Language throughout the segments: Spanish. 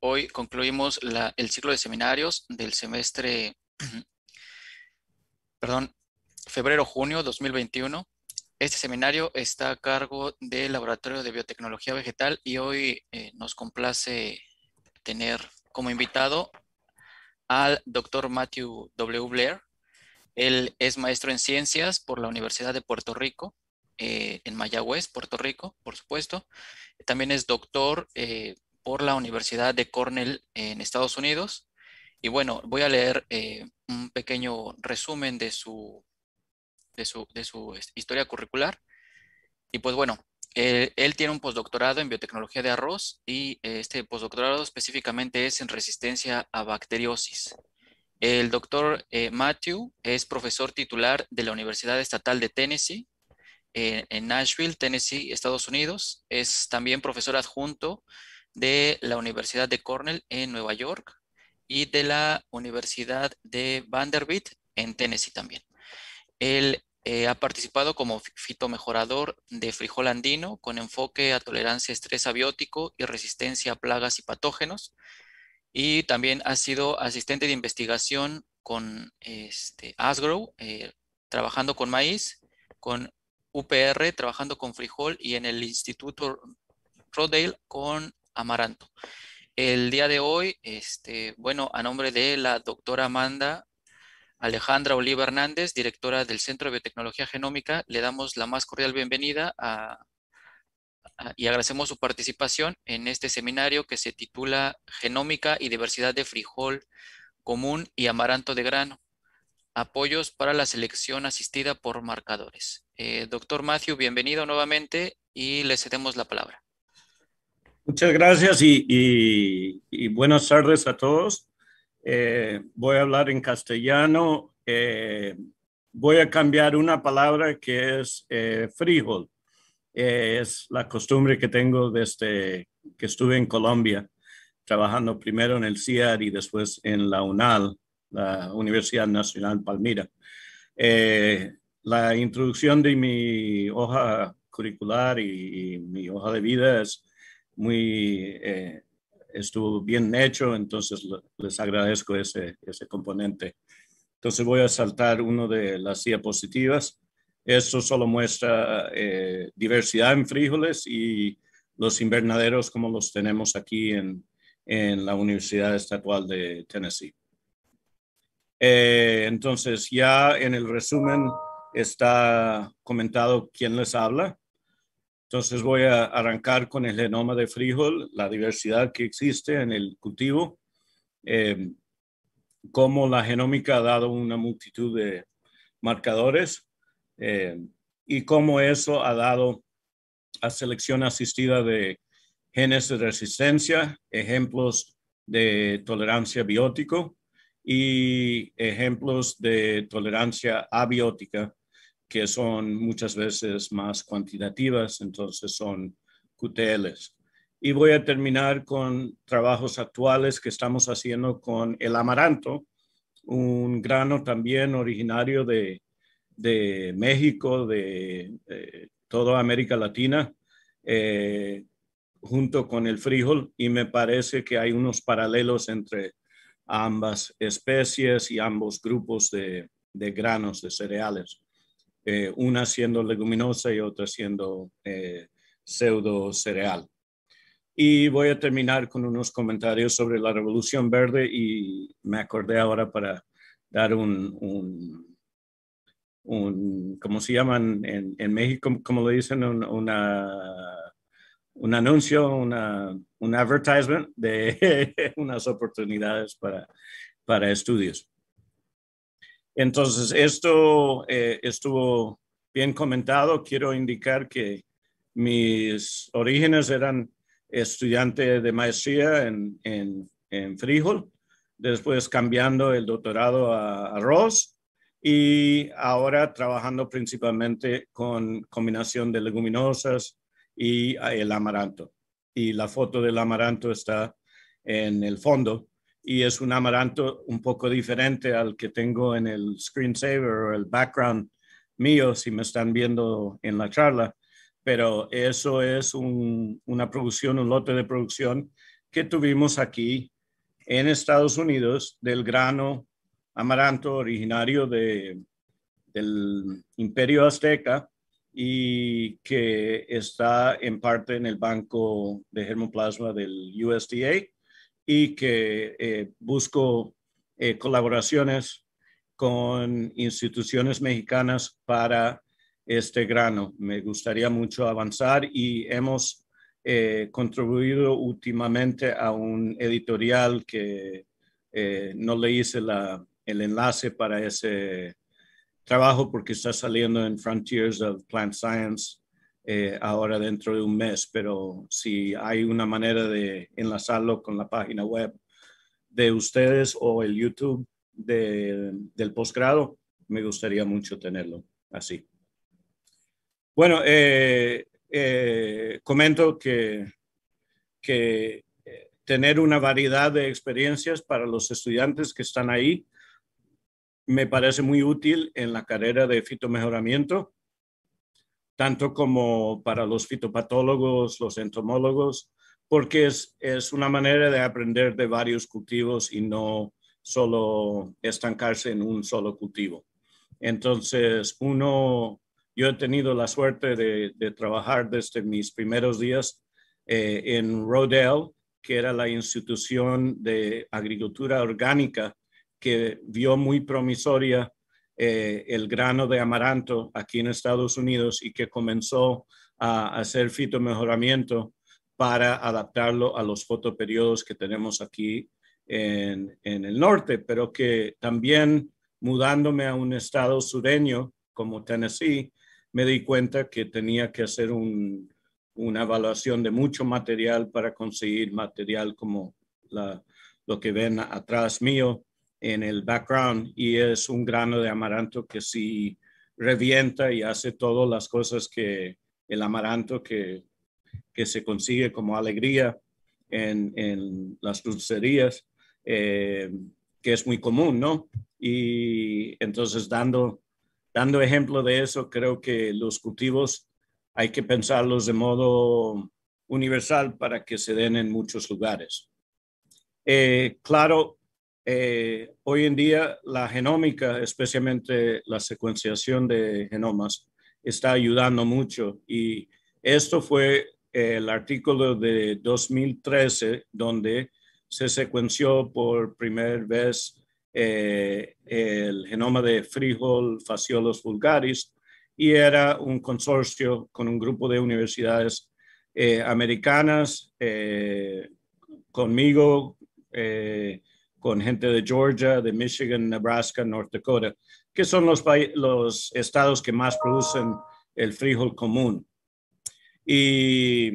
Hoy concluimos el ciclo de seminarios del semestre, perdón, febrero-junio 2021. Este seminario está a cargo del Laboratorio de Biotecnología Vegetal y hoy eh, nos complace tener como invitado al doctor Matthew W. Blair. Él es maestro en ciencias por la Universidad de Puerto Rico, eh, en Mayagüez, Puerto Rico, por supuesto. También es doctor eh, por la Universidad de Cornell en Estados Unidos. Y bueno, voy a leer eh, un pequeño resumen de su, de su, historia curricular. Y pues bueno, él, tiene un postdoctorado en biotecnología de arroz y eh, este postdoctorado específicamente es en resistencia a bacteriosis. El doctor eh, Matthew es profesor titular de la Universidad Estatal de Tennessee en Nashville, Tennessee, Estados Unidos. Es también profesor adjunto de la Universidad de Cornell en Nueva York y de la Universidad de Vanderbilt en Tennessee también. Él eh, ha participado como fitomejorador de frijol andino con enfoque a tolerancia a estrés abiótico y resistencia a plagas y patógenos. Y también ha sido asistente de investigación con este, Asgrow, eh, trabajando con maíz, con UPR, trabajando con frijol y en el Instituto Rodale con Amaranto. El día de hoy, este, bueno, a nombre de la doctora Amanda Alejandra Oliva Hernández, directora del Centro de Biotecnología Genómica, le damos la más cordial bienvenida a, y agradecemos su participación en este seminario que se titula Genómica y diversidad de frijol común y amaranto de grano. Apoyos para la selección asistida por marcadores. Eh, doctor Matthew, bienvenido nuevamente y le cedemos la palabra. Muchas gracias y, buenas tardes a todos. Eh, voy a hablar en castellano. Eh, voy a cambiar una palabra que es eh, frijol. es la costumbre que tengo desde que estuve en Colombia, trabajando primero en el CIAR y después en la UNAL, la Universidad Nacional Palmira. la introducción de mi hoja curricular y mi hoja de vida es muy, eh, estuvo bien hecho, entonces les agradezco ese, ese componente. Entonces voy a saltar uno de las diapositivas. Esto solo muestra eh, diversidad en frijoles y los invernaderos como los tenemos aquí en, la Universidad Estatal de Tennessee. Eh, entonces ya en el resumen está comentado quién les habla. Entonces voy a arrancar con el genoma de frijol, la diversidad que existe en el cultivo, em, cómo la genómica ha dado una multitud de marcadores em, y cómo eso ha dado a selección asistida de genes de resistencia, ejemplos de tolerancia biótico y ejemplos de tolerancia abiótica que son muchas veces más cuantitativas, entonces son QTLs. Y voy a terminar con trabajos actuales que estamos haciendo con el amaranto, un grano también originario de, México, de, toda América Latina, eh, junto con el frijol, y me parece que hay unos paralelos entre ambas especies y ambos grupos de granos, de cereales. Eh, una siendo leguminosa y otra siendo eh, pseudo cereal. Y voy a terminar con unos comentarios sobre la Revolución Verde y me acordé ahora para dar un, un, ¿cómo se llaman en, en México? como lo dicen? Un, un anuncio, un advertisement de unas oportunidades para estudios. Entonces, esto eh, estuvo bien comentado. Quiero indicar que mis orígenes eran estudiante de maestría en, en frijol, después cambiando el doctorado a arroz y ahora trabajando principalmente con combinación de leguminosas y el amaranto. Y la foto del amaranto está en el fondo y es un amaranto un poco diferente al que tengo en el screensaver o el background mío, si me están viendo en la charla. Pero eso es una producción, un lote de producción que tuvimos aquí en Estados Unidos del grano amaranto originario de, del imperio azteca y que está en parte en el banco de germoplasma del USDA y que eh, busco eh, colaboraciones con instituciones mexicanas para este grano. Me gustaría mucho avanzar y hemos eh, contribuido últimamente a un editorial que no le hice el enlace para ese trabajo porque está saliendo en Frontiers of Plant Science eh, ahora dentro de un mes, pero si hay una manera de enlazarlo con la página web de ustedes o el YouTube del posgrado, me gustaría mucho tenerlo así. Bueno, eh, eh, comento que, que tener una variedad de experiencias para los estudiantes que están ahí me parece muy útil en la carrera de fitomejoramiento tanto como para los fitopatólogos, los entomólogos, porque es, una manera de aprender de varios cultivos y no solo estancarse en un solo cultivo. Entonces, uno, yo he tenido la suerte de, trabajar desde mis primeros días eh, en Rodell, que era la institución de agricultura orgánica que vio muy promisoria eh, el grano de amaranto aquí en Estados Unidos y que comenzó a, hacer fitomejoramiento para adaptarlo a los fotoperiodos que tenemos aquí en, el norte, pero que también mudándome a un estado sureño como Tennessee, me di cuenta que tenía que hacer una evaluación de mucho material para conseguir material como lo que ven atrás mío, en el background y es un grano de amaranto que sí revienta y hace todas las cosas que el amaranto que, se consigue como alegría en, en las dulcerías, eh, que es muy común, ¿no? Y entonces dando, dando ejemplo de eso, creo que los cultivos hay que pensarlos de modo universal para que se den en muchos lugares. Eh, claro, eh, hoy en día la genómica, especialmente la secuenciación de genomas, está ayudando mucho y esto fue eh, el artículo de 2013 donde se secuenció por primera vez eh, el genoma de frijol faciolos vulgaris y era un consorcio con un grupo de universidades americanas, conmigo, con gente de Georgia, de Michigan, Nebraska, North Dakota, que son los, estados que más producen el frijol común. Y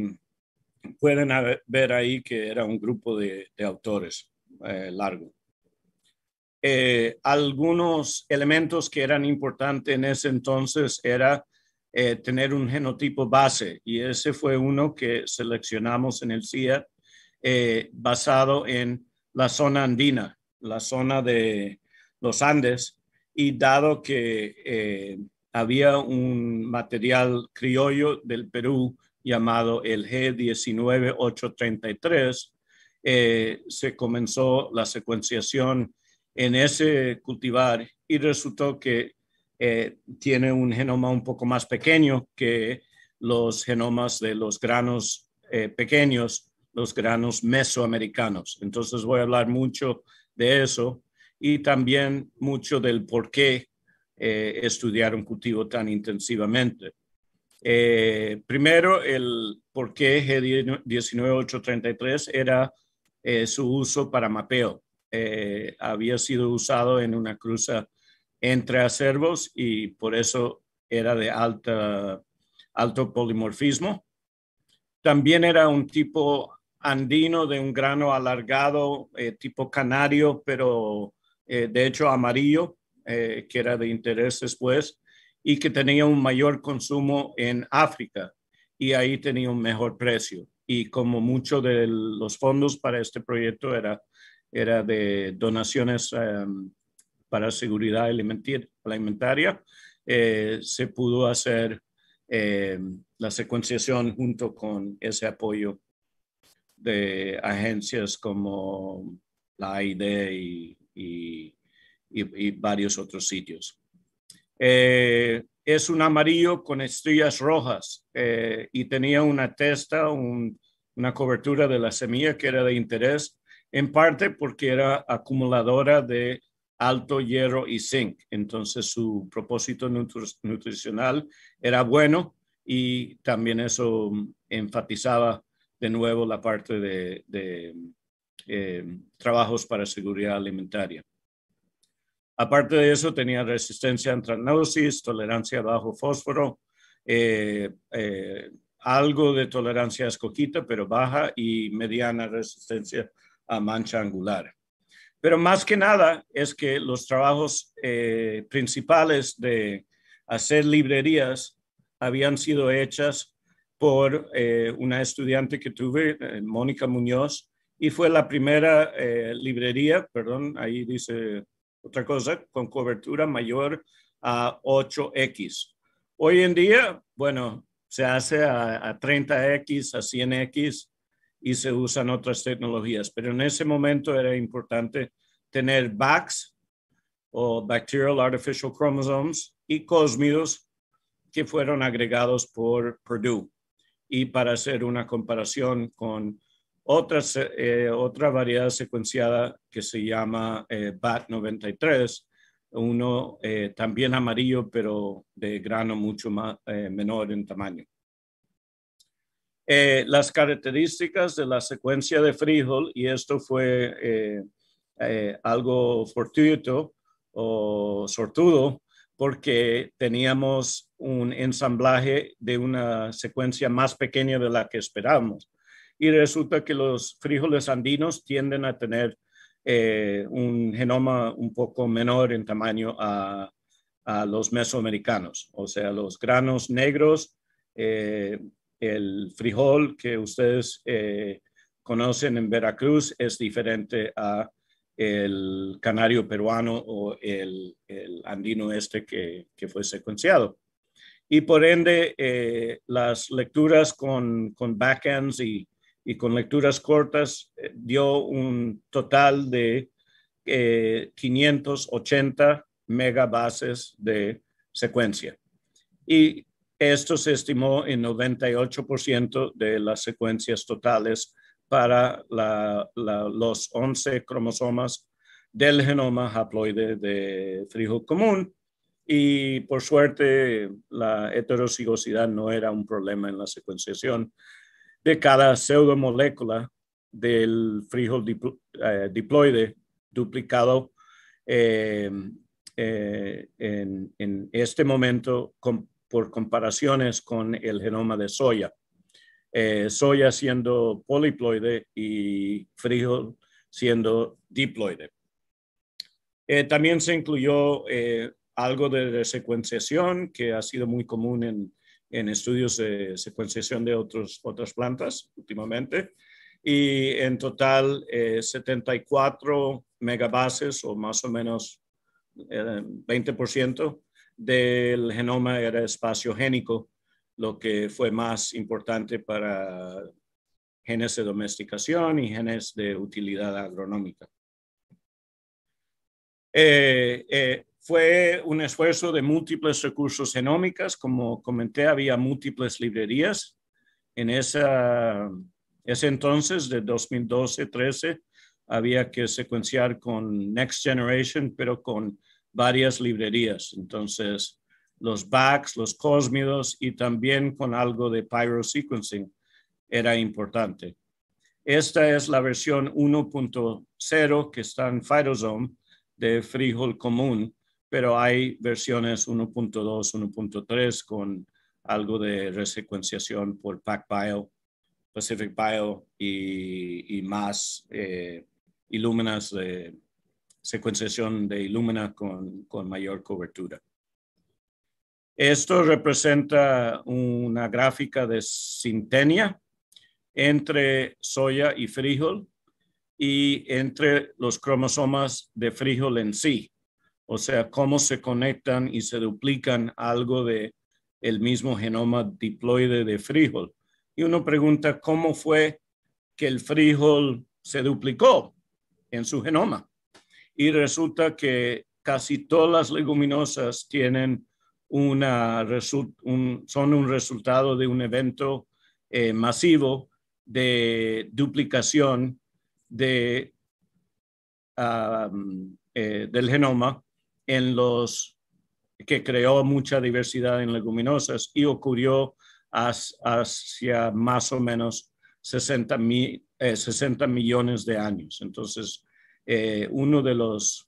pueden ver ahí que era un grupo de, autores eh, largo. Eh, algunos elementos que eran importantes en ese entonces era eh, tener un genotipo base y ese fue uno que seleccionamos en el CIA basado en la zona andina, la zona de los Andes, y dado que eh, había un material criollo del Perú llamado el G19833, eh, se comenzó la secuenciación en ese cultivar y resultó que eh, tiene un genoma un poco más pequeño que los genomas de los granos pequeños los granos mesoamericanos. Entonces voy a hablar mucho de eso y también mucho del por qué eh, estudiar un cultivo tan intensivamente. Eh, primero, el por qué G19833 era eh, su uso para mapeo. había sido usado en una cruza entre acervos y por eso era de alta, alto polimorfismo. También era un tipo andino de un grano alargado, eh, tipo canario, pero eh, de hecho amarillo, eh, que era de interés después, y que tenía un mayor consumo en África y ahí tenía un mejor precio. Y como muchos de los fondos para este proyecto era, era de donaciones em, para seguridad alimentaria, se pudo hacer em, la secuenciación junto con ese apoyo de agencias como la AID y, varios otros sitios. Eh, es un amarillo con estrellas rojas eh, y tenía una testa, una cobertura de la semilla que era de interés, en parte porque era acumuladora de alto hierro y zinc. Entonces su propósito nutricional era bueno y también eso enfatizaba de nuevo la parte de, eh, trabajos para seguridad alimentaria. Aparte de eso, tenía resistencia a antragnosis, tolerancia a bajo fósforo, eh, eh, algo de tolerancia a escoquita, pero baja y mediana resistencia a mancha angular. Pero más que nada es que los trabajos principales de hacer librerías habían sido hechas por eh, una estudiante que tuve, eh, Mónica Muñoz, y fue la primera eh, librería, perdón, ahí dice otra cosa, con cobertura mayor a 8X. Hoy en día, bueno, se hace a, a 30X, a 100X y se usan otras tecnologías, pero en ese momento era importante tener BACs o Bacterial Artificial Chromosomes y cosmidos que fueron agregados por Purdue y para hacer una comparación con eh, otra variedad secuenciada que se llama eh, BAT93, uno eh, también amarillo, pero de grano mucho más, menor en tamaño. las características de la secuencia de frijol, y esto fue algo fortuito o sortudo, porque teníamos un ensamblaje de una secuencia más pequeña de la que esperábamos. Y resulta que los frijoles andinos tienden a tener eh, un genoma un poco menor en tamaño a, los mesoamericanos, o sea, los granos negros, eh, el frijol que ustedes eh, conocen en Veracruz es diferente a el canario peruano o el, andino este que, fue secuenciado. Y por ende, eh, las lecturas con, backends y, con lecturas cortas eh, dio un total de 580 eh, megabases de secuencia. Y esto se estimó en 98% de las secuencias totales para los 11 cromosomas del genoma haploide de frijol común. Y por suerte, la heterocigosidad no era un problema en la secuenciación de cada pseudomolécula del frijol eh, diploide duplicado eh, eh, en, este momento por comparaciones con el genoma de soya. Eh, soya siendo poliploide y frijol siendo diploide. Eh, también se incluyó eh, algo de, secuenciación que ha sido muy común en, en estudios de secuenciación de otros, otras plantas últimamente. Y en total, 74 megabases o más o menos 20% del genoma era espaciogénico lo que fue más importante para genes de domesticación y genes de utilidad agronómica. Eh, eh, fue un esfuerzo de múltiples recursos genómicas. Como comenté, había múltiples librerías. En esa, ese entonces, de 2012-13, había que secuenciar con Next Generation, pero con varias librerías. Entonces, los backs, los cósmidos y también con algo de Sequencing era importante. Esta es la versión 1.0 que está en Phytosome de frijol común, pero hay versiones 1.2, 1.3 con algo de resecuenciación por PacBio, Pacific Bio y, más eh, de eh, secuenciación de Illumina con mayor cobertura. Esto representa una gráfica de sintenia entre soya y frijol y entre los cromosomas de frijol en sí, o sea, cómo se conectan y se duplican algo de el mismo genoma diploide de frijol. Y uno pregunta cómo fue que el frijol se duplicó en su genoma. Y resulta que casi todas las leguminosas tienen un, son un resultado de un evento eh, masivo de duplicación eh, del genoma en los que creó mucha diversidad en leguminosas y ocurrió hacia más o menos 60 eh, millones de años. Entonces, uno de los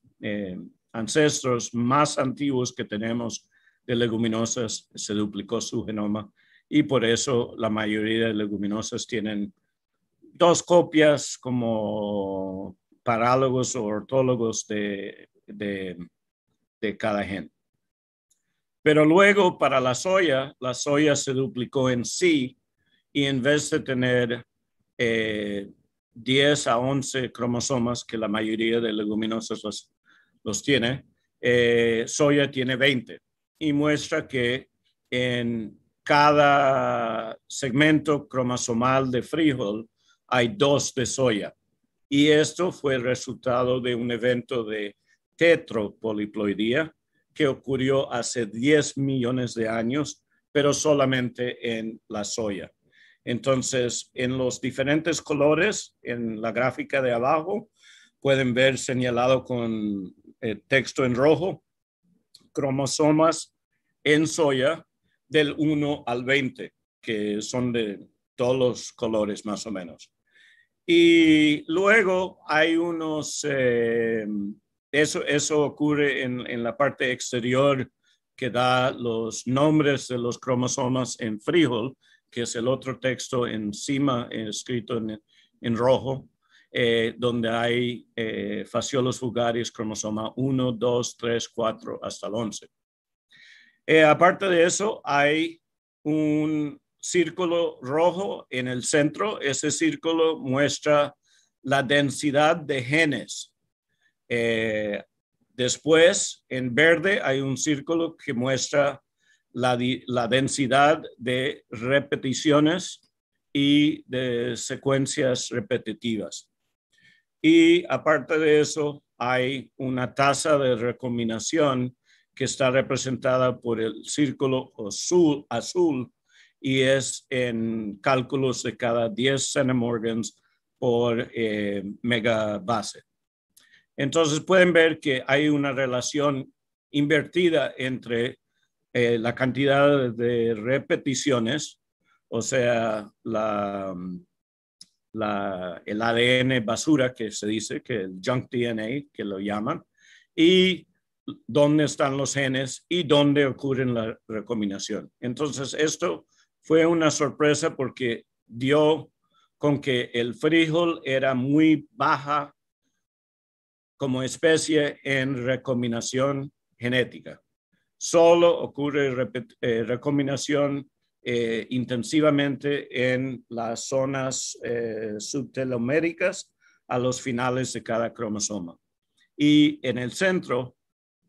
ancestros más antiguos que tenemos de leguminosas se duplicó su genoma y por eso la mayoría de leguminosas tienen dos copias como parálogos o ortólogos de, cada gen. Pero luego para la soya, la soya se duplicó en sí y en vez de tener 10 eh, a 11 cromosomas, que la mayoría de leguminosas los, tiene, eh, soya tiene 20 y muestra que en cada segmento cromosomal de frijol hay dos de soya. Y esto fue el resultado de un evento de tetropoliploidía que ocurrió hace 10 millones de años, pero solamente en la soya. Entonces, en los diferentes colores, en la gráfica de abajo, pueden ver señalado con eh, texto en rojo cromosomas en soya del 1 al 20, que son de todos los colores más o menos. Y luego hay unos, eh, eso, eso ocurre en, en, la parte exterior que da los nombres de los cromosomas en frijol, que es el otro texto encima escrito en rojo. Eh, donde hay eh, fasciolos vulgares, cromosoma 1, 2, 3, 4 hasta el 11. Eh, aparte de eso, hay un círculo rojo en el centro. Ese círculo muestra la densidad de genes. Eh, después, en verde, hay un círculo que muestra la, la densidad de repeticiones y de secuencias repetitivas. Y aparte de eso, hay una tasa de recombinación que está representada por el círculo azul, azul y es en cálculos de cada 10 centimorgans por eh, megabase. Entonces pueden ver que hay una relación invertida entre eh, la cantidad de repeticiones, o sea, la, el ADN basura que se dice, que el junk DNA que lo llaman, y dónde están los genes y dónde ocurre la recombinación. Entonces, esto fue una sorpresa porque dio con que el frijol era muy baja como especie en recombinación genética. Solo ocurre eh, recombinación eh, intensivamente en las zonas eh, subteloméricas a los finales de cada cromosoma. Y en el centro,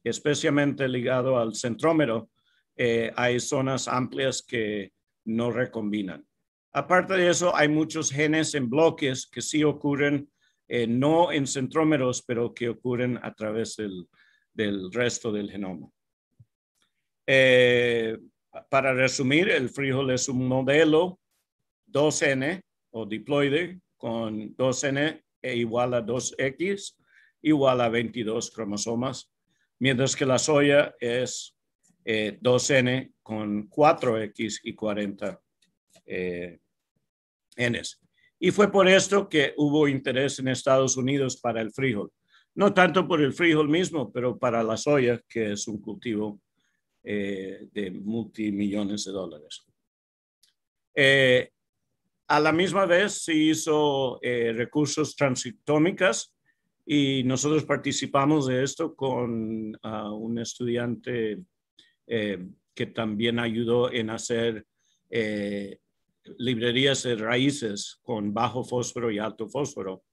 especialmente ligado al centrómero, eh, hay zonas amplias que no recombinan. Aparte de eso, hay muchos genes en bloques que sí ocurren, no en centrómeros, pero que ocurren a través del, resto del genoma para resumir, el frijol es un modelo 2n o diploide con 2n e igual a 2x igual a 22 cromosomas, mientras que la soya es 2n eh, con 4x y 40 eh, n Y fue por esto que hubo interés en Estados Unidos para el frijol. No tanto por el frijol mismo, pero para la soya, que es un cultivo eh, de multimillones de dólares. Eh, a la misma vez se hizo eh, recursos transitómicas y nosotros participamos de esto con ah, un estudiante que también ayudó en hacer librerías de raíces con bajo fósforo y alto fósforo.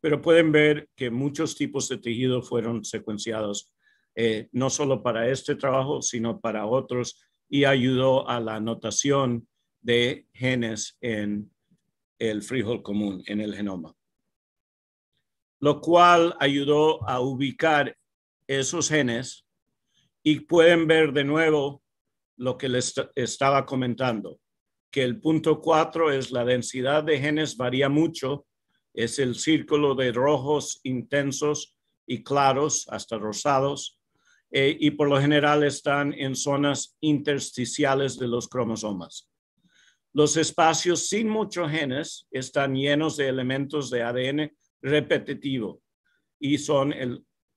Pero pueden ver que muchos tipos de tejido fueron secuenciados eh, no solo para este trabajo, sino para otros, y ayudó a la anotación de genes en el frijol común, en el genoma, lo cual ayudó a ubicar esos genes y pueden ver de nuevo lo que les estaba comentando, que el punto 4 es la densidad de genes varía mucho, es el círculo de rojos intensos y claros hasta rosados, eh, y por lo general están en zonas intersticiales de los cromosomas. Los espacios sin muchos genes están llenos de elementos de ADN repetitivo y son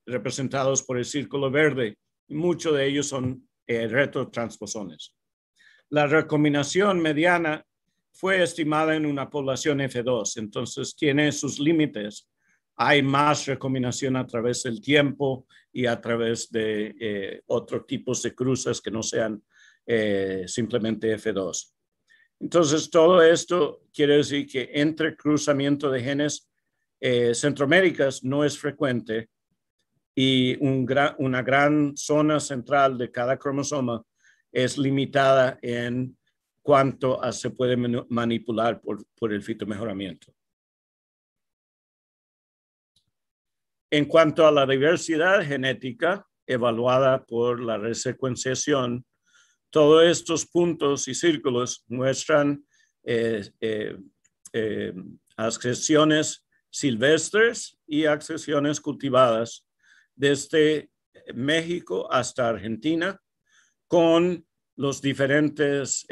representados por el círculo verde. Muchos de ellos son eh, retrotransposones. La recombinación mediana fue estimada en una población F2, entonces tiene sus límites hay más recombinación a través del tiempo y a través de eh, otros tipos de cruzas que no sean eh, simplemente F2. Entonces, todo esto quiere decir que entre cruzamiento de genes eh, centroaméricas no es frecuente y una gran zona central de cada cromosoma es limitada en cuanto se puede manipular por, por el fitomejoramiento. En cuanto a la diversidad genética evaluada por la resecuenciación, todos estos puntos y círculos muestran eh, eh, eh, accesiones silvestres y accesiones cultivadas desde México hasta Argentina con los diferentes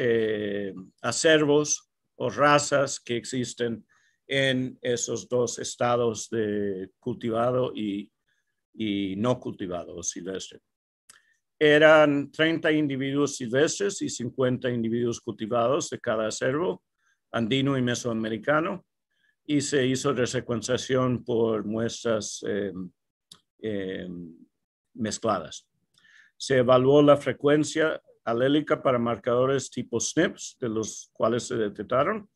acervos o razas que existen en esos dos estados de cultivado y, no cultivado silvestre. Eran 30 individuos silvestres y 50 individuos cultivados de cada acervo andino y mesoamericano y se hizo resecuenciación por muestras em, em, mezcladas. Se evaluó la frecuencia alélica para marcadores tipo SNPs, de los cuales se detectaron,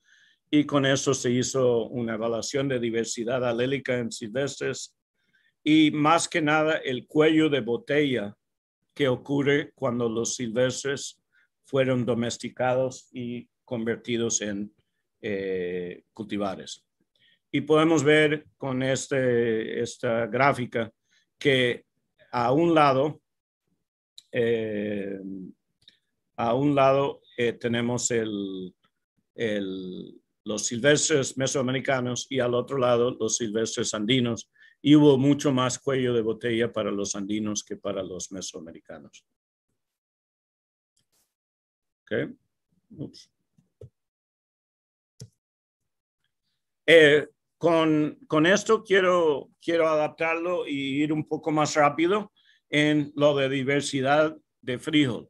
y con eso se hizo una evaluación de diversidad alélica en silvestres y más que nada el cuello de botella que ocurre cuando los silvestres fueron domesticados y convertidos en eh, cultivares. Y podemos ver con este, esta gráfica que a un lado, eh, a un lado eh, tenemos el, los silvestres mesoamericanos y al otro lado los silvestres andinos. Y hubo mucho más cuello de botella para los andinos que para los mesoamericanos. Eh, con, esto quiero, quiero adaptarlo y ir un poco más rápido en lo de diversidad de frijol.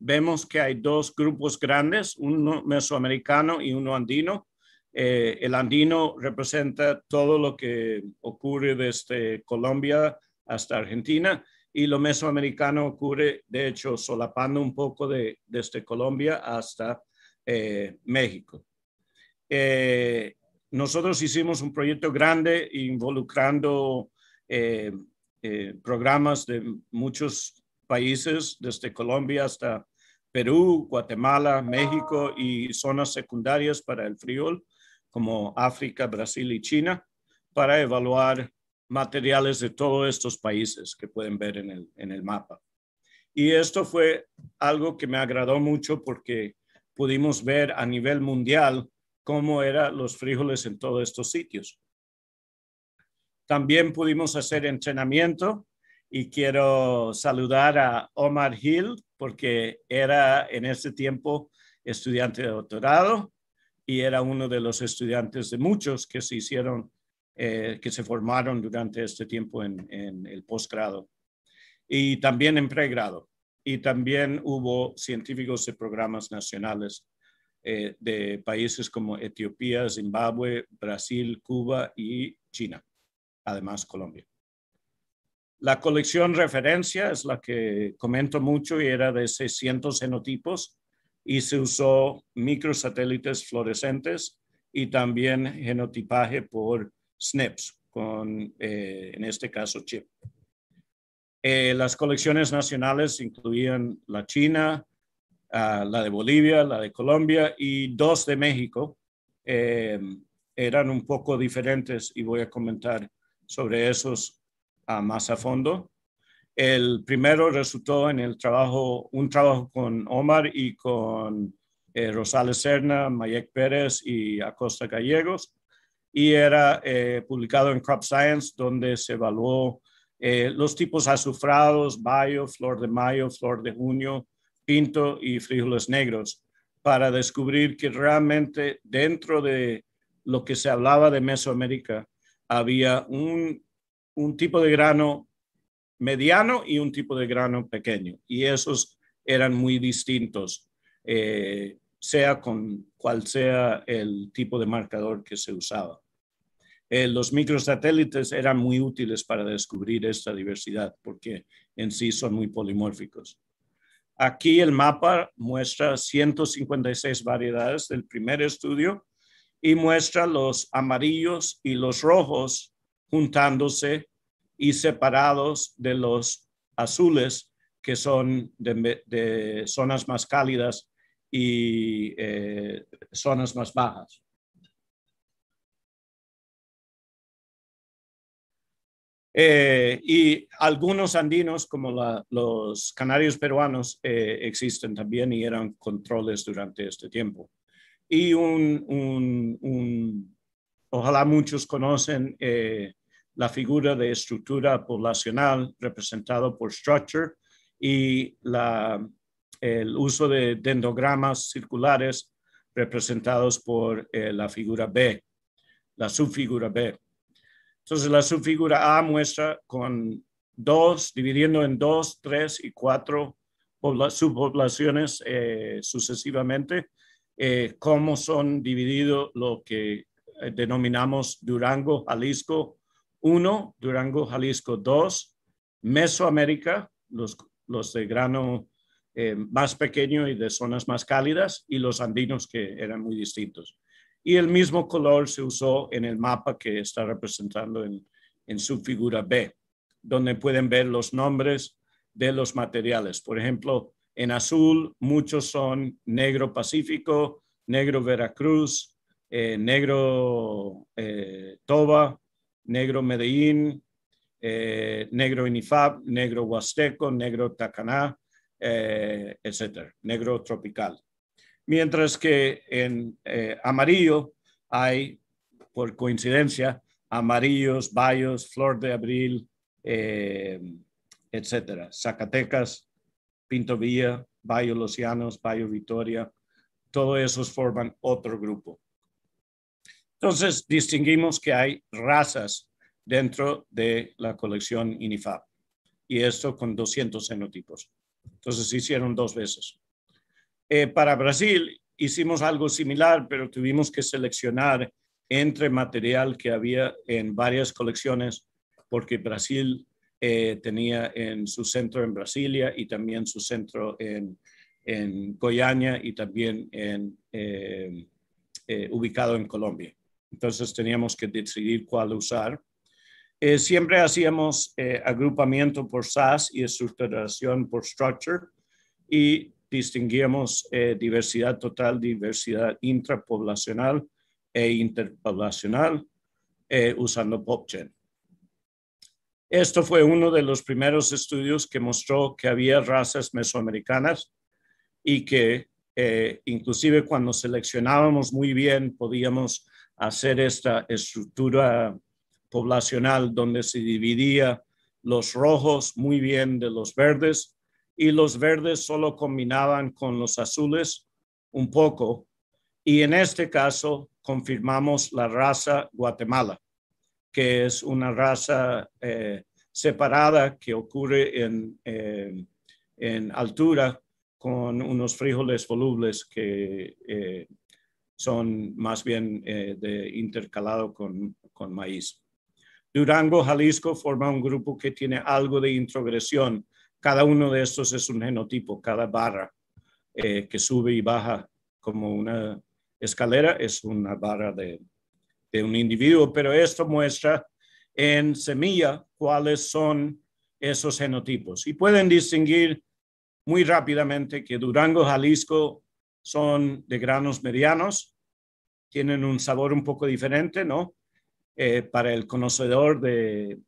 Vemos que hay dos grupos grandes, uno mesoamericano y uno andino. Eh, el andino representa todo lo que ocurre desde Colombia hasta Argentina y lo mesoamericano ocurre, de hecho, solapando un poco desde Colombia hasta eh, México. Eh, nosotros hicimos un proyecto grande involucrando programas de muchos países, desde Colombia hasta Perú, Guatemala, México y zonas secundarias para el friol como África, Brasil y China, para evaluar materiales de todos estos países que pueden ver en el, mapa. Y esto fue algo que me agradó mucho porque pudimos ver a nivel mundial cómo eran los frijoles en todos estos sitios. También pudimos hacer entrenamiento y quiero saludar a Omar Hill porque era en ese tiempo estudiante de doctorado y era uno de los estudiantes de muchos que se hicieron, eh, que se formaron durante este tiempo en, el posgrado y también en pregrado. Y también hubo científicos de programas nacionales eh, de países como Etiopía, Zimbabue, Brasil, Cuba y China, además Colombia. La colección referencia es la que comento mucho y era de 600 genotipos y se usó microsatélites fluorescentes y también genotipaje por SNPs, e con, eh, en este caso, chip. Eh, las colecciones nacionales incluían la China, ah, la de Bolivia, la de Colombia y dos de México. Eh, eran un poco diferentes y voy a comentar sobre esos ah, más a fondo. El primero resultó en el trabajo, un trabajo con Omar y con eh, Rosales Serna, Mayek Pérez y Acosta Gallegos, y era eh, publicado en Crop Science, donde se evaluó eh, los tipos azufrados, bayo, flor de mayo, flor de junio, pinto y frijoles negros, para descubrir que realmente dentro de lo que se hablaba de Mesoamérica había un, un tipo de grano mediano y un tipo de grano pequeño. Y esos eran muy distintos, eh, sea con cual sea el tipo de marcador que se usaba. Eh, los microsatélites eran muy útiles para descubrir esta diversidad porque en sí son muy polimórficos. Aquí el mapa muestra 156 variedades del primer estudio y muestra los amarillos y los rojos juntándose y separados de los azules, que son de, zonas más cálidas y eh, zonas más bajas. Eh, y algunos andinos, como los canarios peruanos, eh, existen también y eran controles durante este tiempo. Y un, ojalá muchos conocen la figura de estructura poblacional representado por structure y el uso de dendrogramas circulares representados por eh, la figura B, la subfigura B. Entonces la subfigura A muestra con dos, dividiendo en dos, tres y cuatro subpoblaciones eh, sucesivamente, eh, cómo son divididos lo que denominamos Durango, Jalisco, 1, Durango, Jalisco 2, Mesoamérica, los, de grano eh, más pequeño y de zonas más cálidas, y los andinos que eran muy distintos. Y el mismo color se usó en el mapa que está representando en, su figura B, donde pueden ver los nombres de los materiales. Por ejemplo, en azul muchos son negro Pacífico, negro Veracruz, eh, negro eh, Toba, negro Medellín, eh, negro Inifab, negro Huasteco, negro Tacaná, eh, etcétera, negro tropical. Mientras que en eh, amarillo hay, por coincidencia, amarillos, bayos, flor de abril, etcétera, Zacatecas, Pinto Villa, Bayo Los Bayo Vitoria, todos esos forman otro grupo. Entonces, distinguimos que hay razas dentro de la colección INIFAP, y esto con 200 genotipos. Entonces, se hicieron dos veces. Eh, para Brasil hicimos algo similar, pero tuvimos que seleccionar entre material que había en varias colecciones, porque Brasil eh, tenía en su centro en Brasilia y también su centro en, en Goiânia y también en, eh, ubicado en Colombia entonces teníamos que decidir cuál usar. Eh, siempre hacíamos eh, agrupamiento por SAS y estructuración por Structure y distinguíamos eh, diversidad total, diversidad intrapoblacional e interpoblacional usando PopGen. Esto fue uno de los primeros estudios que mostró que había razas mesoamericanas y que inclusive cuando seleccionábamos muy bien podíamos hacer esta estructura poblacional donde se dividía los rojos muy bien de los verdes y los verdes solo combinaban con los azules un poco y en este caso confirmamos la raza Guatemala, que es una raza eh, separada que ocurre en, eh, en, altura con unos frijoles volubles que eh, son más bien eh, de intercalado con, maíz. Durango, Jalisco forma un grupo que tiene algo de introgresión. Cada uno de estos es un genotipo, cada barra eh, que sube y baja como una escalera es una barra de, de un individuo, pero esto muestra en semilla cuáles son esos genotipos. Y pueden distinguir muy rápidamente que Durango, Jalisco son de granos medianos, tienen un sabor un poco diferente, ¿no? Eh, para el conocedor de,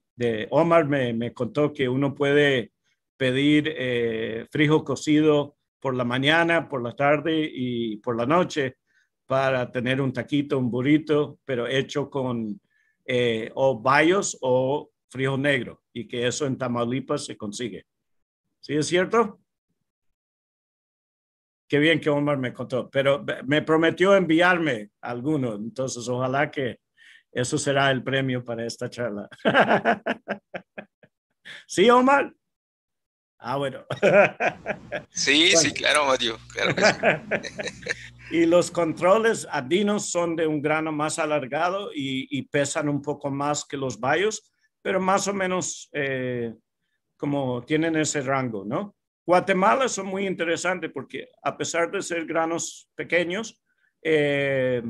Omar, me, contó que uno puede pedir eh, frijol cocido por la mañana, por la tarde y por la noche para tener un taquito, un burrito, pero hecho con eh, o bayos o frijol negro y que eso en Tamaulipas se consigue. ¿Sí es cierto? qué bien que Omar me contó, pero me prometió enviarme alguno, entonces ojalá que eso será el premio para esta charla. ¿Sí, Omar? Ah, bueno. Sí, sí, claro, Mario. y los controles adinos son de un grano más alargado y, pesan un poco más que los bayos, pero más o menos eh, como tienen ese rango, ¿no? Guatemala son muy interesantes porque a pesar de ser granos pequeños, eh,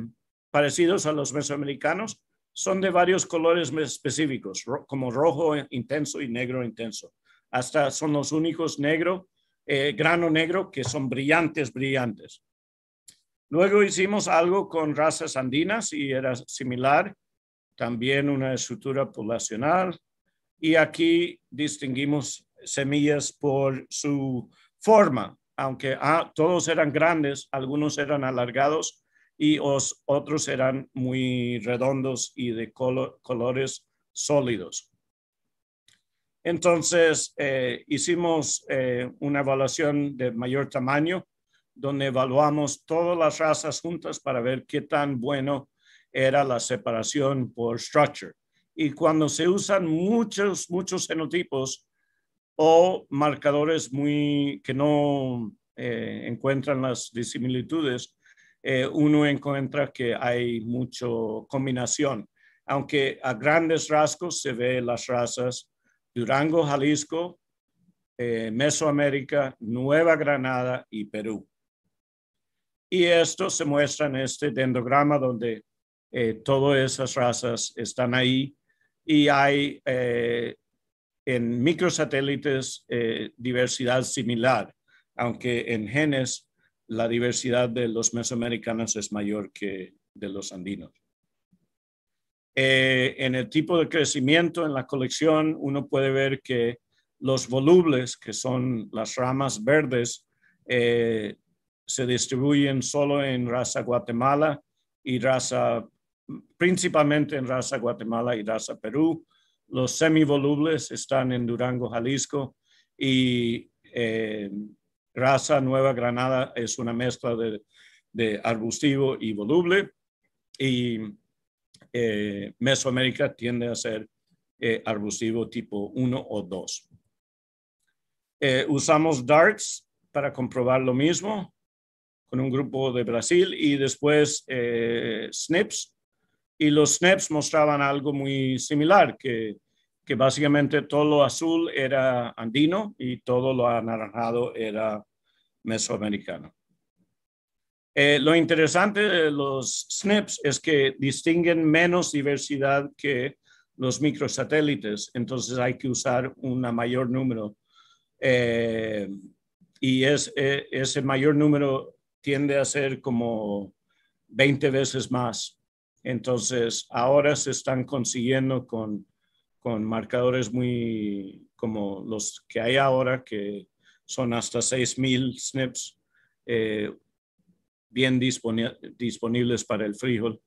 parecidos a los mesoamericanos, son de varios colores específicos, como rojo intenso y negro intenso. Hasta son los únicos negro, eh, grano negro, que son brillantes, brillantes. Luego hicimos algo con razas andinas y era similar, también una estructura poblacional. Y aquí distinguimos semillas por su forma, aunque ah, todos eran grandes, algunos eran alargados y otros eran muy redondos y de colores sólidos. Entonces, eh, hicimos eh, una evaluación de mayor tamaño, donde evaluamos todas las razas juntas para ver qué tan bueno era la separación por structure. Y cuando se usan muchos, muchos genotipos, o marcadores muy que no eh, encuentran las disimilitudes, eh, uno encuentra que hay mucha combinación. Aunque a grandes rasgos se ve las razas Durango, Jalisco, eh, Mesoamérica, Nueva Granada y Perú. Y esto se muestra en este dendrograma donde todas esas razas están ahí y hay en microsatélites eh, diversidad similar, aunque en genes la diversidad de los mesoamericanos es mayor que de los andinos. Eh, en el tipo de crecimiento en la colección, uno puede ver que los volubles, que son las ramas verdes, eh, se distribuyen solo en raza Guatemala y raza, principalmente en raza Guatemala y raza Perú, los semivolubles están en Durango, Jalisco, y eh, Raza Nueva Granada es una mezcla de, arbustivo y voluble. Y eh, Mesoamérica tiende a ser eh, arbustivo tipo 1 o 2. usamos DARTS para comprobar lo mismo con un grupo de Brasil y después snips y los SNPs mostraban algo muy similar, que, básicamente todo lo azul era andino y todo lo anaranjado era mesoamericano. Eh, lo interesante de los SNPs es que distinguen menos diversidad que los microsatélites, entonces hay que usar un mayor número. Eh, y es, e, ese mayor número tiende a ser como 20 veces más entonces, ahora se están consiguiendo con, marcadores muy como los que hay ahora, que son hasta 6.000 SNPs eh, bien disponibles para el frijol.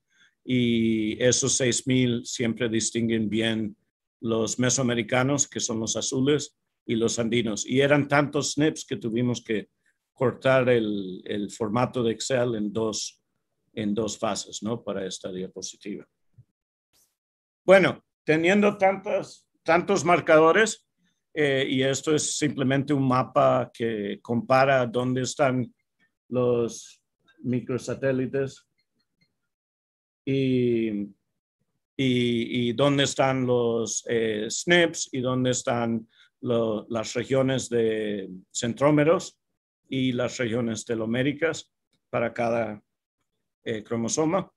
Y esos 6.000 siempre distinguen bien los mesoamericanos, que son los azules, y los andinos. Y eran tantos SNPs que tuvimos que cortar el formato de Excel en dos en dos fases, ¿no? Para esta diapositiva. Bueno, teniendo tantas, tantos marcadores, eh, y esto es simplemente un mapa que compara dónde están los microsatélites y, y, dónde están los eh, SNPs y dónde están las regiones de centrómeros y las regiones teloméricas para cada eh, cromosoma.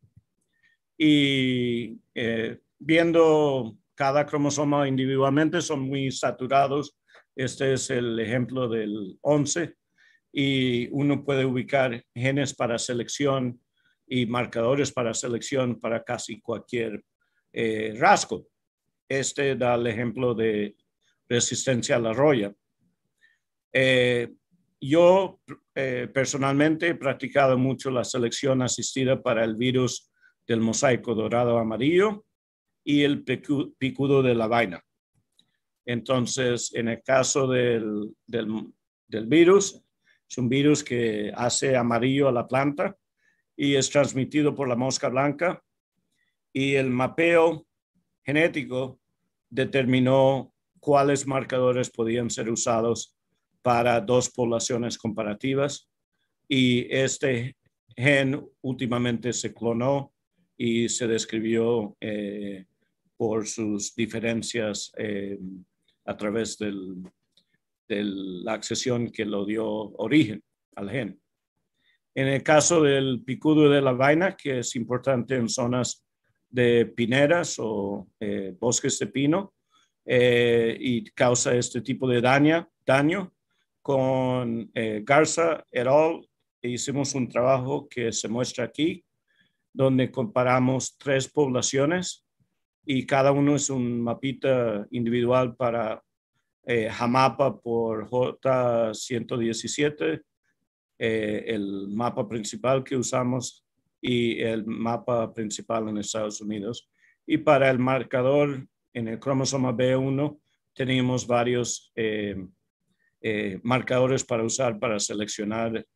Y eh, viendo cada cromosoma individualmente son muy saturados. Este es el ejemplo del 11 y uno puede ubicar genes para selección y marcadores para selección para casi cualquier eh, rasgo. Este da el ejemplo de resistencia a la roya. Eh, yo eh, personalmente he practicado mucho la selección asistida para el virus del mosaico dorado amarillo y el picudo de la vaina. Entonces, en el caso del virus, es un virus que hace amarillo a la planta y es transmitido por la mosca blanca y el mapeo genético determinó cuáles marcadores podían ser usados para dos poblaciones comparativas y este gen últimamente se clonó y se describió eh, por sus diferencias eh, a través de la accesión que lo dio origen al gen. En el caso del picudo de la vaina, que es importante en zonas de pineras o eh, bosques de pino, y causa este tipo de daño, con eh, Garza et al. E hicimos un trabajo que se muestra aquí, donde comparamos tres poblaciones y cada uno es un mapita individual para eh, Jamapa por J117, eh, el mapa principal que usamos y el mapa principal en Estados Unidos. Y para el marcador en el cromosoma B1 tenemos varios eh, marcadores para usar para seleccionar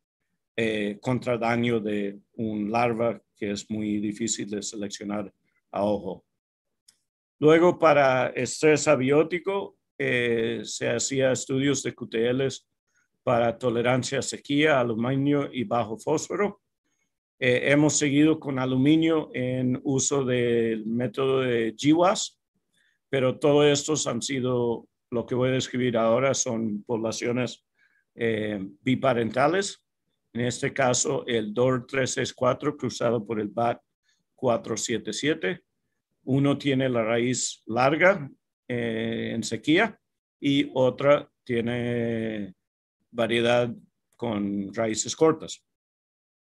eh, contra daño de un larva que es muy difícil de seleccionar a ojo. Luego, para estrés abiótico, eh, se hacía estudios de QTLs para tolerancia a sequía, aluminio y bajo fósforo. hemos seguido con aluminio en uso del método de GWAS, pero todos estos han sido lo que voy a describir ahora son poblaciones eh, biparentales. En este caso, el DOR 364 cruzado por el BAT 477. Uno tiene la raíz larga eh, en sequía y otra tiene variedad con raíces cortas,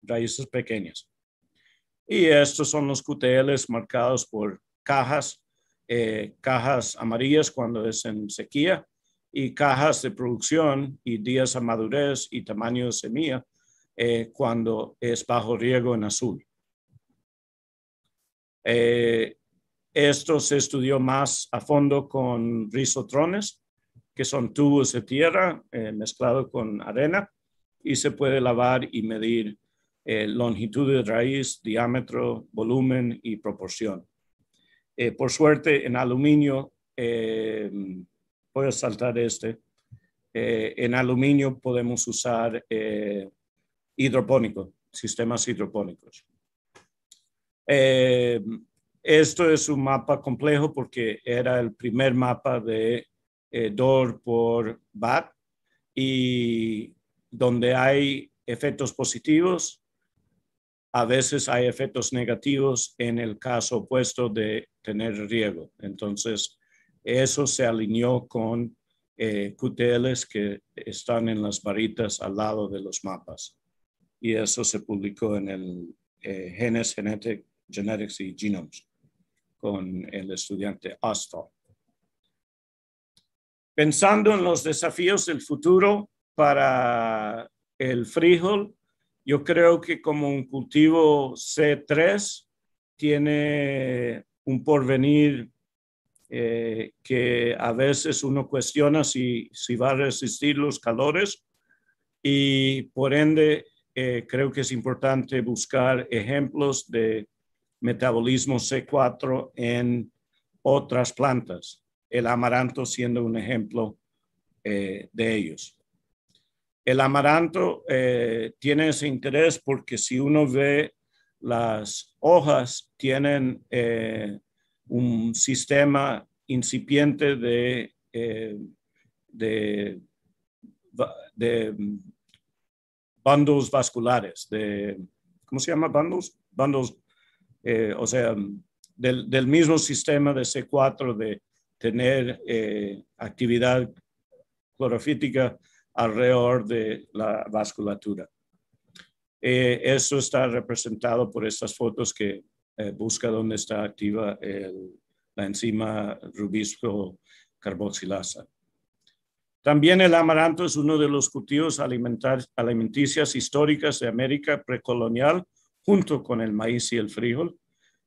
raíces pequeñas. Y estos son los QTLs marcados por cajas eh, cajas amarillas cuando es en sequía y cajas de producción y días a madurez y tamaño de semilla eh, cuando es bajo riego en azul. Eh, esto se estudió más a fondo con rizotrones, que son tubos de tierra mezclado con arena y se puede lavar y medir longitud de raíz, diámetro, volumen y proporción. Eh, por suerte, en aluminio, eh, voy a saltar este, eh, en aluminio podemos usar eh, hidropónico, sistemas hidropónicos. esto es un mapa complejo porque era el primer mapa de DOR por BAT y donde hay efectos positivos a veces hay efectos negativos en el caso opuesto de tener riego. Entonces, eso se alineó con eh, QTLs que están en las varitas al lado de los mapas. Y eso se publicó en el eh, Genes Genetic, Genetics y Genomes con el estudiante Astor. Pensando en los desafíos del futuro para el frijol, yo creo que como un cultivo C3 tiene un porvenir eh, que a veces uno cuestiona si, va a resistir los calores y por ende eh, creo que es importante buscar ejemplos de metabolismo C4 en otras plantas, el amaranto siendo un ejemplo eh, de ellos. El amaranto eh, tiene ese interés porque si uno ve las hojas, tienen eh, un sistema incipiente de, eh, mm, bandos vasculares, de, ¿cómo se llama? Bandos, bandos, o sea, mm, del, del, mismo sistema de C4 de tener actividad clorofítica alrededor de la vasculatura. Eh, eso está representado por estas fotos que eh, busca dónde está activa la enzima rubisco carboxilasa. También el amaranto es uno de los cultivos alimenticios históricos de América precolonial, junto con el maíz y el frijol,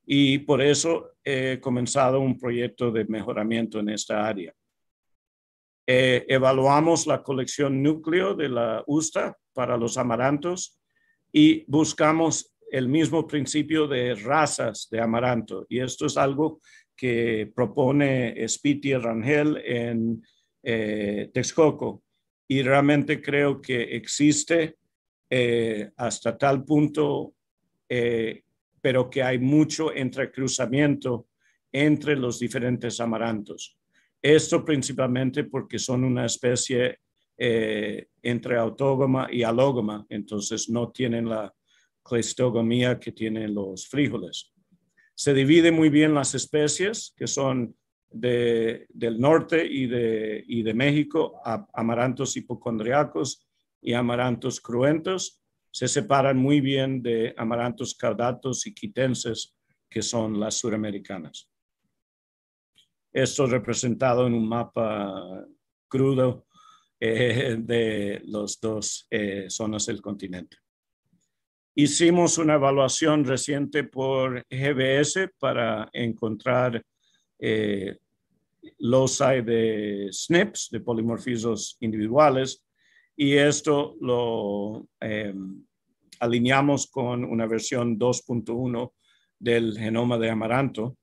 y por eso he comenzado un proyecto de mejoramiento en esta área. Eh, evaluamos la colección núcleo de la USTA para los amarantos y buscamos el mismo principio de razas de amaranto. Y esto es algo que propone Spiti Rangel en eh, Texcoco. Y realmente creo que existe eh, hasta tal punto, pero que hay mucho entrecruzamiento entre los diferentes amarantos. Esto principalmente porque son una especie eh, entre autógama y alógama, entonces no tienen la cleistogamia que tienen los frijoles. Se divide muy bien las especies que son del norte y de, México, amarantos hipocondriacos y amarantos cruentos. Se separan muy bien de amarantos caudatos y quitenses, que son las suramericanas. Esto representado en un mapa crudo eh, de las dos eh, zonas del continente. Hicimos una evaluación reciente por GBS para encontrar eh, los de SNPs, de polimorfismos individuales, y esto lo em, alineamos con una versión 2.1 del genoma de amaranto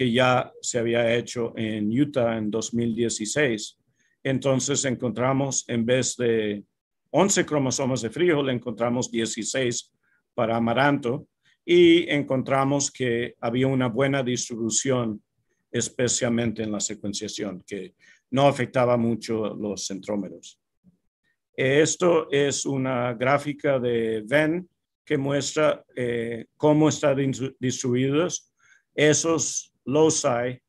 que ya se había hecho en Utah en 2016. Entonces encontramos, en vez de 11 cromosomas de frijol, encontramos 16 para amaranto y encontramos que había una buena distribución, especialmente en la secuenciación, que no afectaba mucho los centrómeros. Esto es una gráfica de Venn que muestra eh, cómo están distribuidos esos loci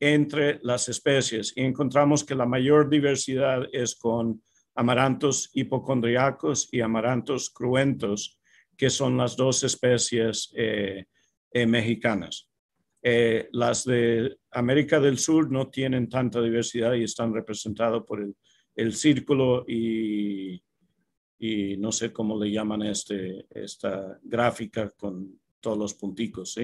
entre las especies y encontramos que la mayor diversidad es con amarantos hipocondriacos y amarantos cruentos, que son las dos especies eh, eh, mexicanas. Eh, las de América del Sur no tienen tanta diversidad y están representadas por el, círculo y, no sé cómo le llaman este, esta gráfica con todos los punticos.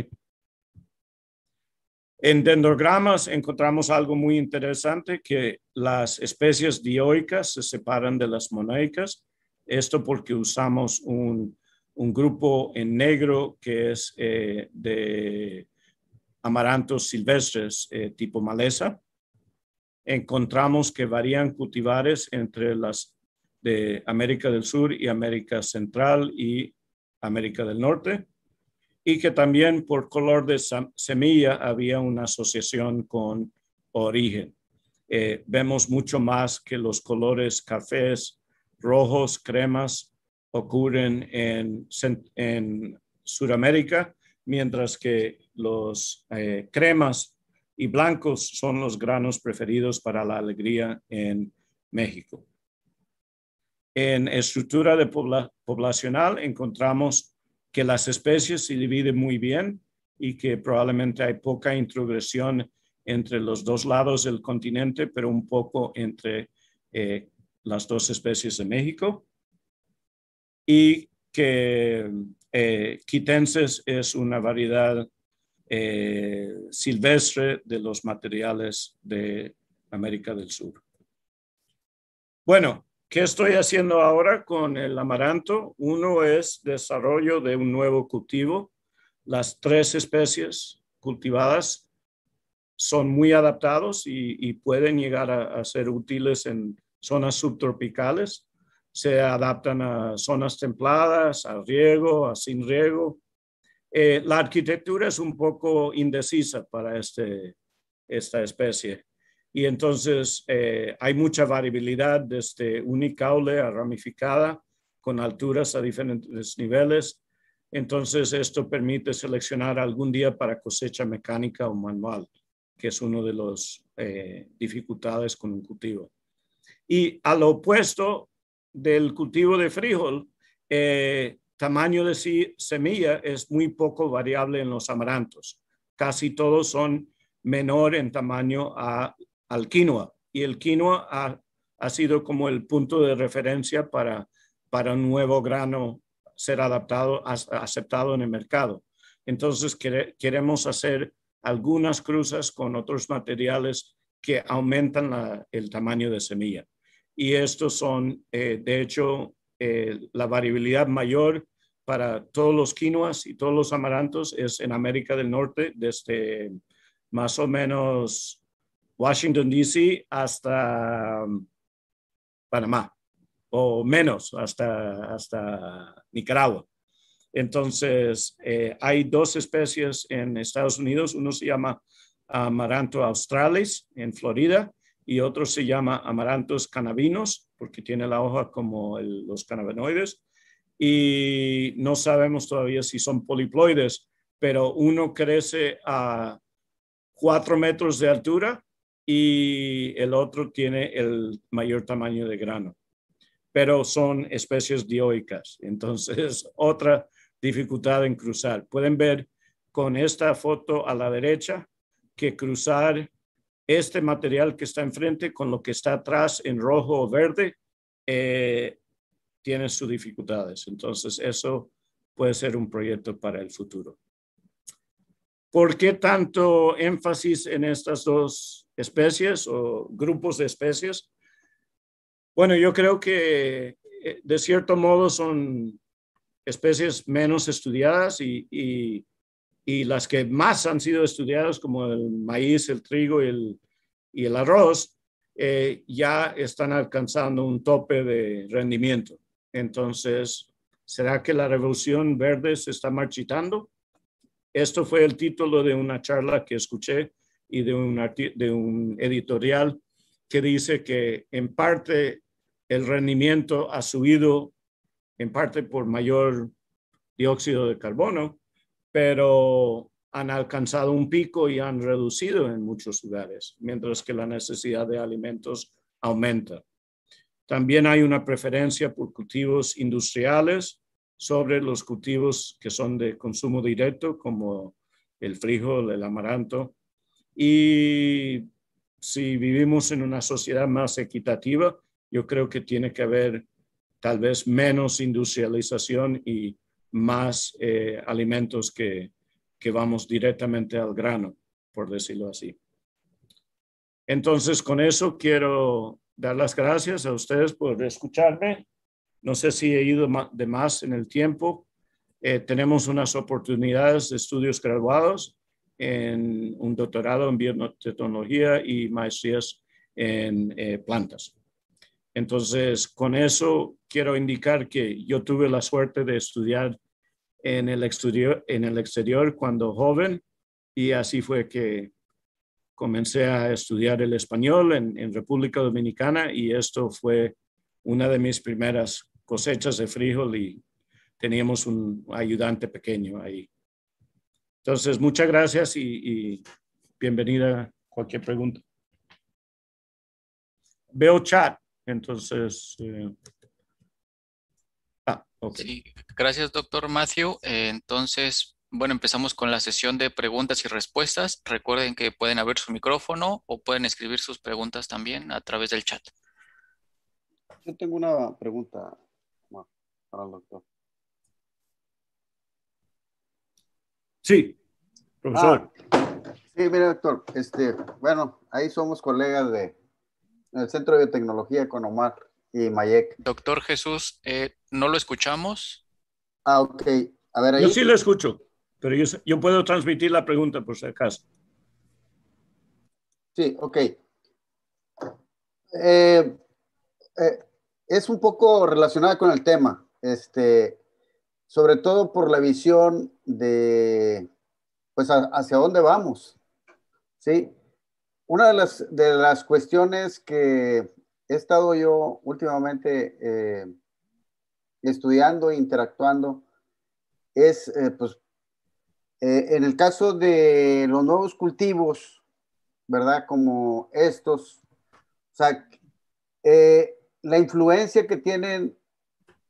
En dendrogramas encontramos algo muy interesante, que las especies dioicas se separan de las monoicas. Esto porque usamos un, grupo en negro que es eh, de amarantos silvestres eh, tipo maleza. Encontramos que varían cultivares entre las de América del Sur y América Central y América del Norte y que también por color de semilla había una asociación con origen. Eh, vemos mucho más que los colores cafés, rojos, cremas ocurren en, en Sudamérica, mientras que los eh, cremas y blancos son los granos preferidos para la alegría en México. En estructura de poblacional encontramos que las especies se dividen muy bien y que probablemente hay poca introgresión entre los dos lados del continente, pero un poco entre eh, las dos especies de México. Y que eh, quitenses es una variedad eh, silvestre de los materiales de América del Sur. Bueno, ¿Qué estoy haciendo ahora con el amaranto? Uno es desarrollo de un nuevo cultivo. Las tres especies cultivadas son muy adaptados y, pueden llegar a, ser útiles en zonas subtropicales. Se adaptan a zonas templadas, a riego, a sin riego. Eh, la arquitectura es un poco indecisa para este, esta especie y entonces eh, hay mucha variabilidad desde este unicaule a ramificada con alturas a diferentes niveles. Entonces esto permite seleccionar algún día para cosecha mecánica o manual, que es una de las eh, dificultades con un cultivo. Y al opuesto del cultivo de frijol, eh, tamaño de semilla es muy poco variable en los amarantos. Casi todos son menor en tamaño a al quinoa y el quinoa ha, ha sido como el punto de referencia para, para un nuevo grano ser adaptado, aceptado en el mercado. Entonces queremos hacer algunas cruzas con otros materiales que aumentan el tamaño de semilla. Y estos son, eh, de hecho, eh, la variabilidad mayor para todos los quinoas y todos los amarantos es en América del Norte desde más o menos Washington, D.C. hasta um, Panamá, o menos, hasta, hasta Nicaragua. Entonces, eh, hay dos especies en Estados Unidos. Uno se llama amaranto australis en Florida y otro se llama amarantos cannabinos porque tiene la hoja como los cannabinoides. Y no sabemos todavía si son poliploides, pero uno crece a cuatro metros de altura y el otro tiene el mayor tamaño de grano, pero son especies dioicas, entonces otra dificultad en cruzar. Pueden ver con esta foto a la derecha que cruzar este material que está enfrente con lo que está atrás en rojo o verde eh, tiene sus dificultades. Entonces eso puede ser un proyecto para el futuro. ¿Por qué tanto énfasis en estas dos especies o grupos de especies. Bueno, yo creo que eh, de cierto modo son especies menos estudiadas y, las que más han sido estudiadas, como el maíz, el trigo y el, arroz, eh, ya están alcanzando un tope de rendimiento. Entonces, ¿será que la revolución verde se está marchitando? Esto fue el título de una charla que escuché y de un, editorial que dice que en parte el rendimiento ha subido, en parte por mayor dióxido de carbono, pero han alcanzado un pico y han reducido en muchos lugares, mientras que la necesidad de alimentos aumenta. También hay una preferencia por cultivos industriales sobre los cultivos que son de consumo directo, como el frijol, el amaranto, y si vivimos en una sociedad más equitativa, yo creo que tiene que haber tal vez menos industrialización y más eh, alimentos que, que vamos directamente al grano, por decirlo así. Entonces, con eso quiero dar las gracias a ustedes por escucharme. No sé si he ido de más en el tiempo. Eh, tenemos unas oportunidades de estudios graduados en un doctorado en biotecnología y maestrías en eh, plantas. Entonces, con eso quiero indicar que yo tuve la suerte de estudiar en el exterior, en el exterior cuando joven y así fue que comencé a estudiar el español en República Dominicana y esto fue una de mis primeras cosechas de frijol y teníamos un ayudante pequeño ahí. Entonces, muchas gracias y, bienvenida a cualquier pregunta. Veo chat, entonces... Eh, ah, gracias, doctor Matthew. Eh, entonces, bueno, empezamos con la sesión de preguntas y respuestas. Recuerden que pueden abrir su micrófono o pueden escribir sus preguntas también a través del chat. Yo tengo una pregunta para el doctor. Sí, profesor. Ah, sí, mire doctor, este, bueno, ahí somos colegas de el Centro de Biotecnología con y Mayek. Doctor Jesús, eh, ¿no lo escuchamos? Ah, ok. A ver, ahí. Yo sí lo escucho, pero yo, puedo transmitir la pregunta por si acaso. Sí, ok. Eh, eh, es un poco relacionada con el tema. Este, sobre todo por la visión de, pues, hacia dónde vamos, ¿sí? Una de las, de las cuestiones que he estado yo últimamente eh, estudiando e interactuando es, eh, pues, eh, en el caso de los nuevos cultivos, ¿verdad? Como estos, o sea, la influencia que tienen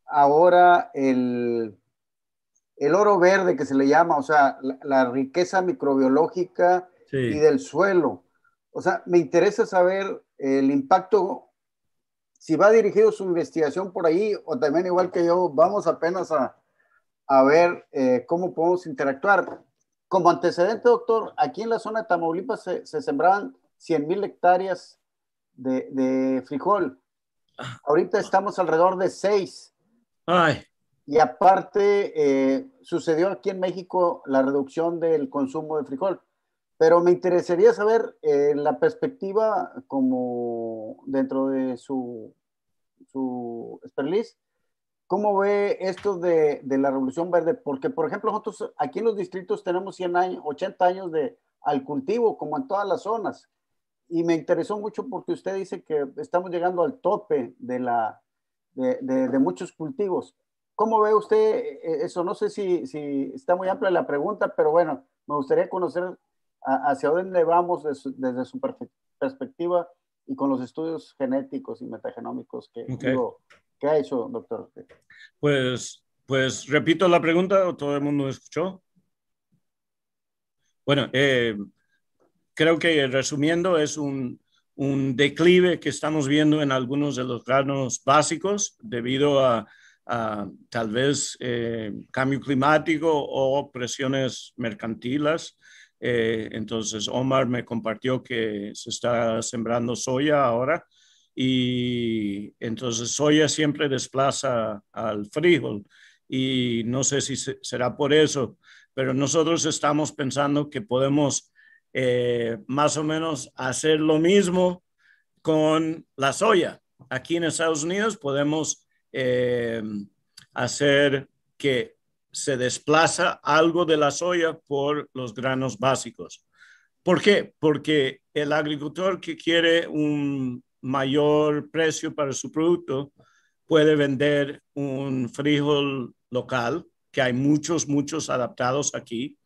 ahora el, el oro verde que se le llama, o sea, la, riqueza microbiológica y del suelo. O sea, me interesa saber el impacto, si va dirigido su investigación por ahí o también igual que yo, vamos apenas a, a ver eh, cómo podemos interactuar. Como antecedente, doctor, aquí en la zona de Tamaulipas se, sembraban 100.000 mil hectáreas de, frijol. Ah. Ahorita estamos alrededor de 6. Ay. Y aparte, eh, sucedió aquí en México la reducción del consumo de frijol. Pero me interesaría saber eh, la perspectiva como dentro de su, su expertise, ¿cómo ve esto de, de, la Revolución Verde? Porque, por ejemplo, nosotros aquí en los distritos tenemos 100 años, 80 años de al cultivo, como en todas las zonas. Y me interesó mucho porque usted dice que estamos llegando al tope de, la, de, de muchos cultivos. ¿Cómo ve usted eh, eso? No sé si, si, está muy amplia la pregunta, pero bueno, me gustaría conocer hacia dónde vamos desde, su perspectiva y con los estudios genéticos y metagenómicos que, que ha hecho, doctor. Pues, pues repito la pregunta, todo el mundo escuchó. Bueno, eh, creo que resumiendo es un, un declive que estamos viendo en algunos de los granos básicos debido a Ah, tal vez eh, cambio climático o presiones mercantiles. Eh, entonces Omar me compartió que se está sembrando soya ahora y entonces soya siempre desplaza al frijol y no sé si será por eso, pero nosotros estamos pensando que podemos eh, más o menos hacer lo mismo con la soya. Aquí en Estados Unidos podemos eh, hacer que se desplaza algo de la soya por los granos básicos. ¿Por qué? Porque el agricultor que quiere un mayor precio para su producto puede vender un frijol local, que hay muchos, muchos adaptados aquí.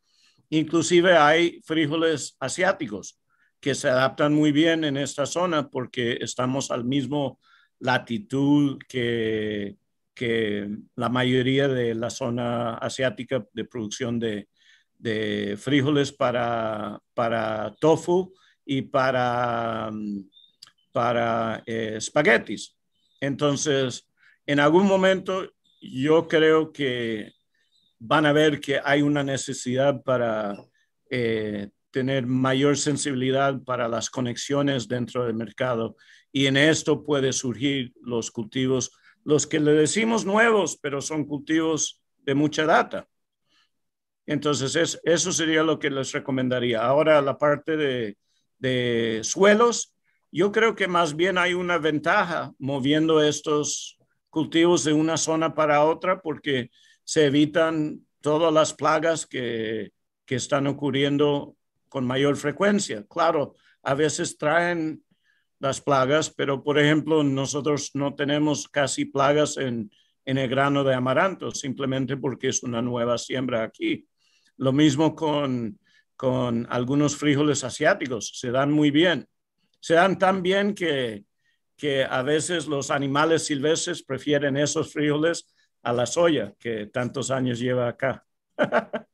Inclusive hay frijoles asiáticos que se adaptan muy bien en esta zona porque estamos al mismo latitud que, la mayoría de la zona asiática de producción de, frijoles para, tofu y para, para eh, espaguetis. Entonces, en algún momento yo creo que van a ver que hay una necesidad para eh, tener mayor sensibilidad para las conexiones dentro del mercado y en esto puede surgir los cultivos, los que le decimos nuevos, pero son cultivos de mucha data. Entonces, eso sería lo que les recomendaría. Ahora, la parte de, suelos, yo creo que más bien hay una ventaja moviendo estos cultivos de una zona para otra porque se evitan todas las plagas que, que están ocurriendo con mayor frecuencia. Claro, a veces traen las plagas, pero por ejemplo, nosotros no tenemos casi plagas en, el grano de amaranto, simplemente porque es una nueva siembra aquí. Lo mismo con, algunos frijoles asiáticos, se dan muy bien. Se dan tan bien que, a veces los animales silvestres prefieren esos frijoles a la soya que tantos años lleva acá.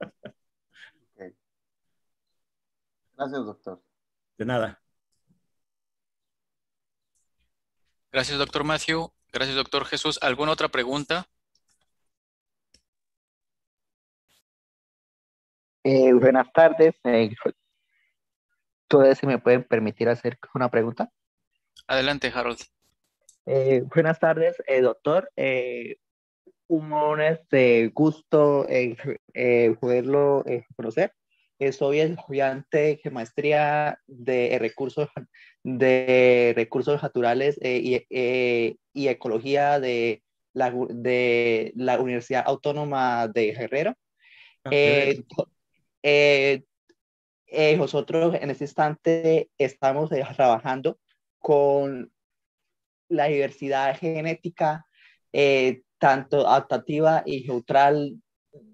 Gracias, doctor. De nada. Gracias, doctor Matthew. Gracias, doctor Jesús. ¿Alguna otra pregunta? Eh, buenas tardes. Eh, si me pueden permitir hacer una pregunta? Adelante, Harold. Eh, buenas tardes, eh, doctor. un honor, este, gusto poderlo conocer. Eh, soy estudiante de maestría de eh, recursos, de recursos naturales eh, y, ecología de la, de la Universidad Autónoma de Guerrero. nosotros en este instante estamos trabajando con la diversidad genética, tanto adaptativa y neutral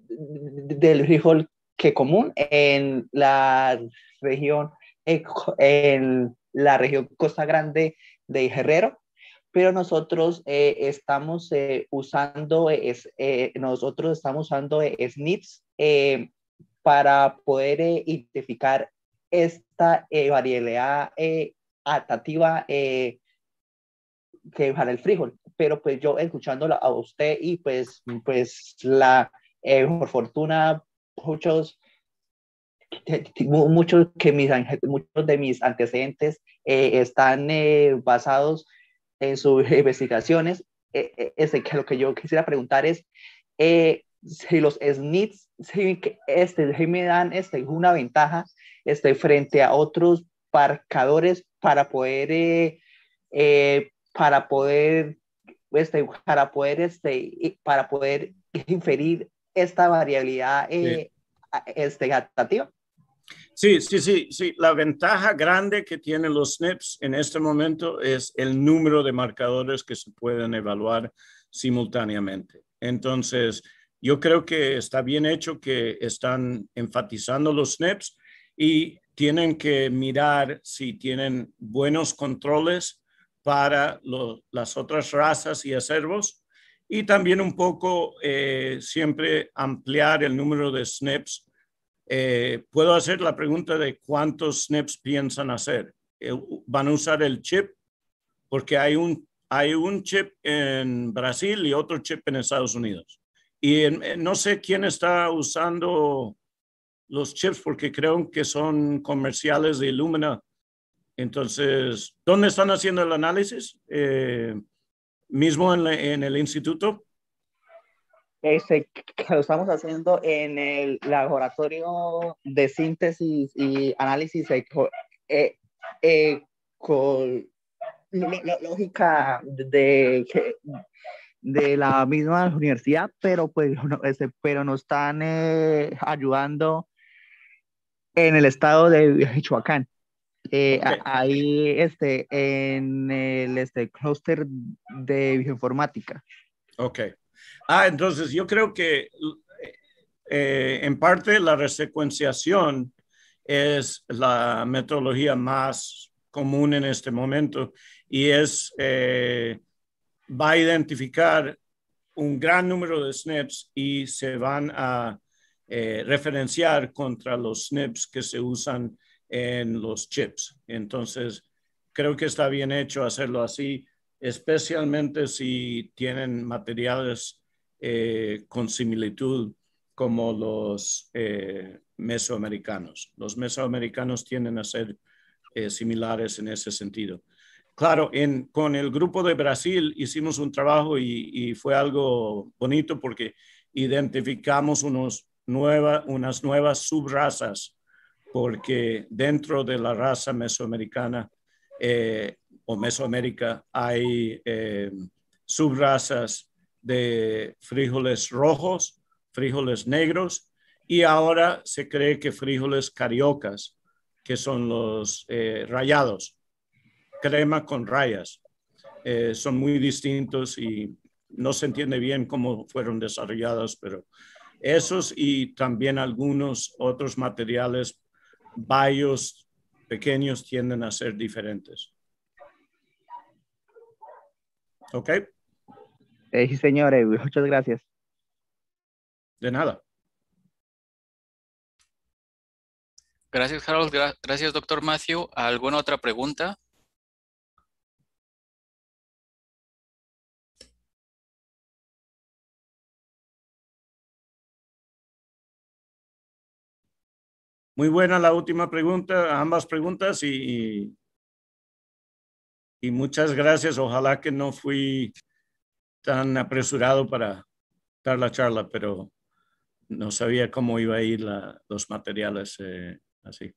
del frijol que común en la región, eh, en la región Costa Grande de Guerrero, pero nosotros eh, estamos eh, usando, es, nosotros estamos usando SNPs para poder identificar esta variedad atativa que para el frijol. Pero pues yo escuchándola a usted y pues, pues la, por fortuna, muchos, que mis, muchos de mis antecedentes eh, están eh, basados en sus investigaciones. E, e, que lo que yo quisiera preguntar es, eh, si los SNITs este, me dan este, una ventaja este, frente a otros marcadores para poder para poder este, para poder este, inferir esta variabilidad eh, este, adaptativa. Sí, sí, sí, sí. La ventaja grande que tienen los SNPs e en este momento es el número de marcadores que se pueden evaluar simultáneamente. Entonces, yo creo que está bien hecho que están enfatizando los SNPs e y tienen que mirar si tienen buenos controles para las otras razas y acervos y también un poco eh, siempre ampliar el número de SNPs. E eh, puedo hacer la pregunta de cuántos SNPs e piensan hacer. Eh, ¿Van a usar el chip? Porque hay un, hay un chip en Brasil y otro chip en Estados Unidos. Y no sé quién está usando los chips porque creo que son comerciales de Illumina. Entonces, ¿dónde están haciendo el análisis? mismo en, el instituto? ese lo estamos haciendo en el laboratorio de síntesis y análisis con e, lógica de, de la misma universidad, pero pues este, pero nos están eh, ayudando en el estado de Michoacán. Eh, ahí, este, en el este, clúster de bioinformática. Ok. Ah, entonces yo creo que eh, en parte la resecuenciación es la metodología más común en este momento y es, eh, va a identificar un gran número de SNPs e y se van a referenciar contra los SNPs e que se usan en los chips. Entonces, creo que está bien hecho hacerlo así, especialmente si tienen materiales eh, con similitud como los eh, mesoamericanos. Los mesoamericanos tienden a ser eh, similares en ese sentido. Claro, con el grupo de Brasil hicimos un trabajo y, fue algo bonito porque identificamos unos unas nuevas subrazas porque dentro de la raza mesoamericana eh, o Mesoamérica hay eh, subrazas de frijoles rojos, frijoles negros y ahora se cree que frijoles cariocas, que son los eh, rayados, crema con rayas. Eh, son muy distintos y no se entiende bien cómo fueron desarrollados, pero esos y también algunos otros materiales varios pequeños tienden a ser diferentes. ¿Ok? Sí, señores, muchas gracias. De nada. Gracias, Harold. Gracias, doctor Matthew. ¿Alguna otra pregunta? Muy buena la última pregunta, ambas preguntas y, muchas gracias. Ojalá que no fui tan apresurado para dar la charla, pero no sabía cómo iba a ir los materiales eh, así.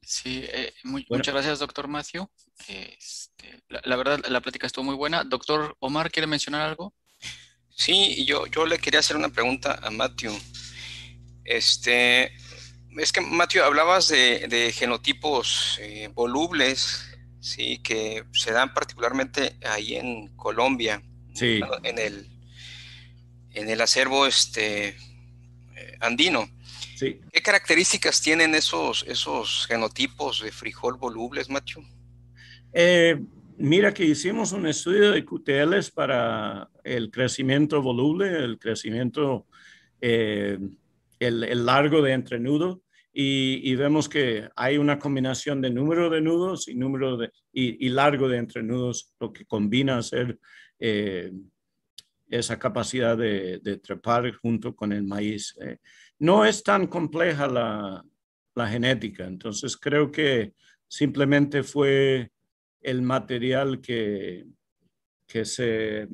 Sí, eh, muchas gracias, doctor Matthew. Este, la, la, verdad, la plática estuvo muy buena. Doctor Omar, ¿quiere mencionar algo? Sí, yo, yo le quería hacer una pregunta a Matthew. Este, es que Matthew, hablabas de, genotipos eh, volubles, sí, que se dan particularmente ahí en Colombia. En el, en el acervo este, eh, andino. Sí. ¿Qué características tienen esos, esos genotipos de frijol volubles, Matthew? Eh, mira que hicimos un estudio de QTLs para el crecimiento voluble, el crecimiento, eh, el, largo de entrenudo. Y, vemos que hay una combinación de número de nudos y, número de, y, largo de entrenudos, lo que combina a ser eh, esa capacidad de, trepar junto con el maíz. Eh, no es tan compleja la, la genética, entonces creo que simplemente fue el material que, que se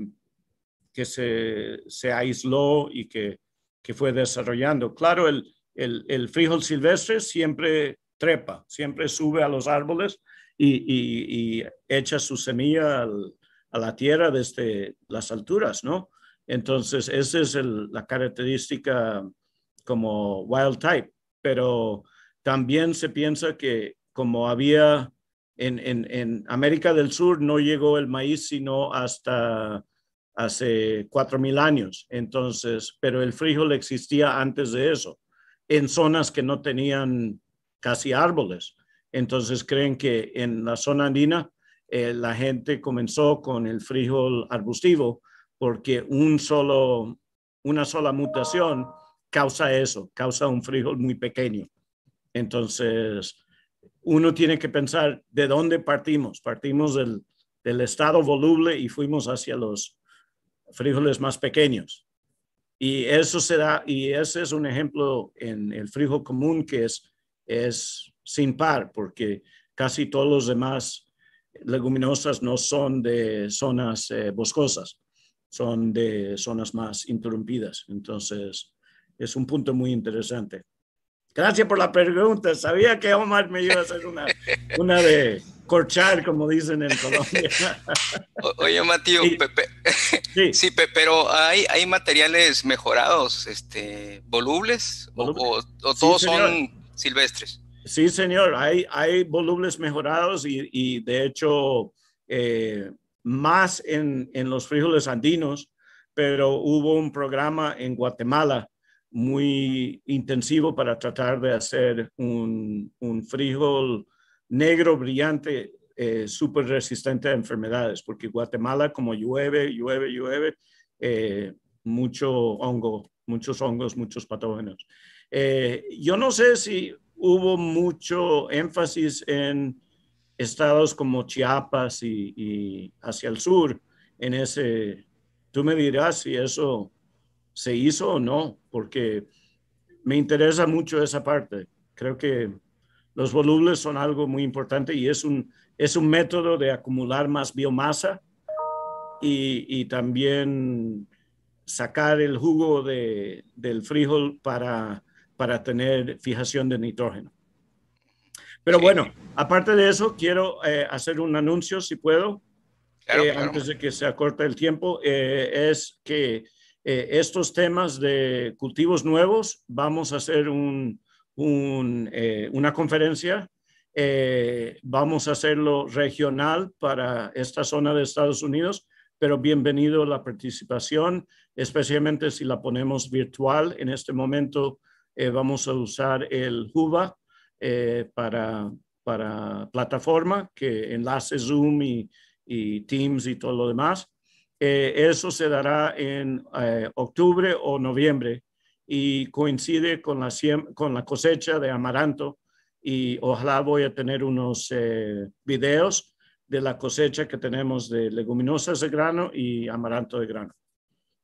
que se, aisló y que, fue desarrollando. Claro, el, frijol silvestre siempre trepa, siempre sube a los árboles y, echa su semilla a la tierra desde las alturas, ¿no? Entonces, esa es la característica como wild type, pero también se piensa que como había en América del Sur, no llegó el maíz sino hasta hace cuatro mil años. Entonces, pero el frijol existía antes de eso, en zonas que no tenían casi árboles. Entonces creen que en la zona andina eh, la gente comenzó con el frijol arbustivo porque un solo, una sola mutación causa eso, causa un frijol muy pequeño. Entonces, uno tiene que pensar de dónde partimos. Partimos del estado voluble y fuimos hacia los frijoles más pequeños. Y eso será y ese es un ejemplo en el frijol común que es, es sin par, porque casi todos los demás leguminosas no son de zonas eh, boscosas, son de zonas más interrumpidas. Entonces, es un punto muy interesante. Gracias por la pregunta. Sabía que Omar me iba a hacer una, una de, corchar, como dicen en Colombia. oye, Matío, Pepe, sí. pero hay, hay materiales mejorados, este, volubles, o, todos son silvestres. Sí, señor, hay, hay volubles mejorados y, de hecho eh, más en, los frijoles andinos, pero hubo un programa en Guatemala muy intensivo para tratar de hacer un, un frijol negro brillante, eh, súper resistente a enfermedades, porque Guatemala como llueve, llueve, llueve, eh, mucho hongo, muchos hongos, muchos patógenos. Eh, yo no sé si hubo mucho énfasis en estados como Chiapas y hacia el sur, en ese, tú me dirás si eso se hizo o no, porque me interesa mucho esa parte. Creo que los volubles son algo muy importante y es un, es un método de acumular más biomasa y, y también sacar el jugo de, del frijol para, para tener fijación de nitrógeno. Pero bueno, aparte de eso, quiero eh, hacer un anuncio, si puedo, eh, antes de que se acorte el tiempo, eh, es que estos temas de cultivos nuevos, vamos a hacer un, eh, una conferencia. Eh, vamos a hacerlo regional para esta zona de Estados Unidos, pero bienvenido la participación, especialmente si la ponemos virtual. En este momento eh, vamos a usar el Juba para, plataforma que enlace Zoom y, Teams y todo lo demás. eso se dará en octubre o noviembre y coincide con la, con la cosecha de amaranto y ojalá voy a tener unos eh, videos de la cosecha que tenemos de leguminosas de grano y amaranto de grano.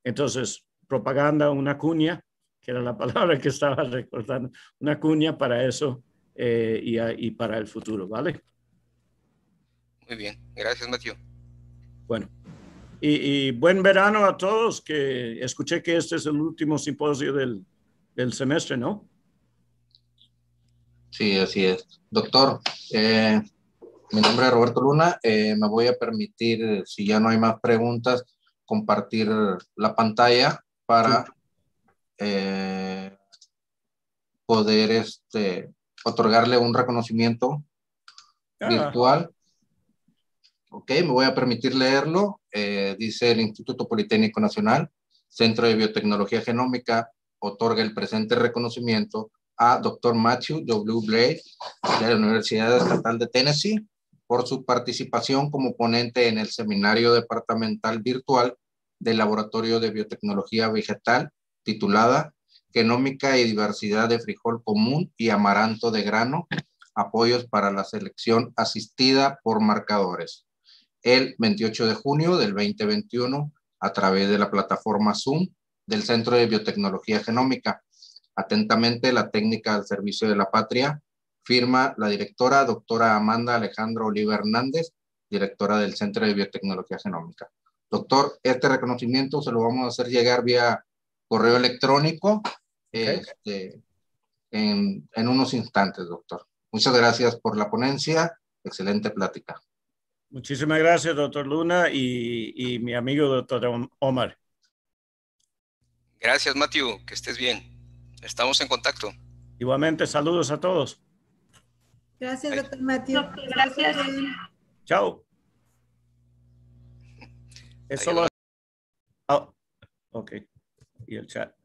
Entonces, propaganda, una cuña, que era la palabra que estaba recordando, una cuña para eso eh, y, y para el futuro, ¿vale? Muy bien, gracias Mateo. Bueno. Y, buen verano a todos, que escuché que este es el último simposio del, semestre, ¿no? Sí, así es. Doctor, eh, mi nombre es Roberto Luna. Eh, me voy a permitir, si ya no hay más preguntas, compartir la pantalla para eh, poder este, otorgarle un reconocimiento ah. virtual ok, me voy a permitir leerlo, eh, dice el Instituto Politécnico Nacional, Centro de Biotecnología Genómica, otorga el presente reconocimiento a Dr. Matthew W. Blake de la Universidad Estatal de Tennessee por su participación como ponente en el seminario departamental virtual del Laboratorio de Biotecnología Vegetal titulada Genómica y Diversidad de Frijol Común y Amaranto de Grano, apoyos para la selección asistida por marcadores el 28 de junio del 2021 a través de la plataforma Zoom del Centro de Biotecnología Genómica. Atentamente, la técnica al servicio de la patria firma la directora, doctora Amanda Alejandro Oliva Hernández, directora del Centro de Biotecnología Genómica. Doctor, este reconocimiento se lo vamos a hacer llegar vía correo electrónico este, en unos instantes, doctor. Muchas gracias por la ponencia. Excelente plática. Muchísimas gracias, doctor Luna, y, mi amigo doctor Omar. Gracias, Matthew. Que estés bien. Estamos en contacto. Igualmente, saludos a todos. Gracias, doctor Matthew. Gracias. Chao. Eso lo... Ah, ok. Y el chat.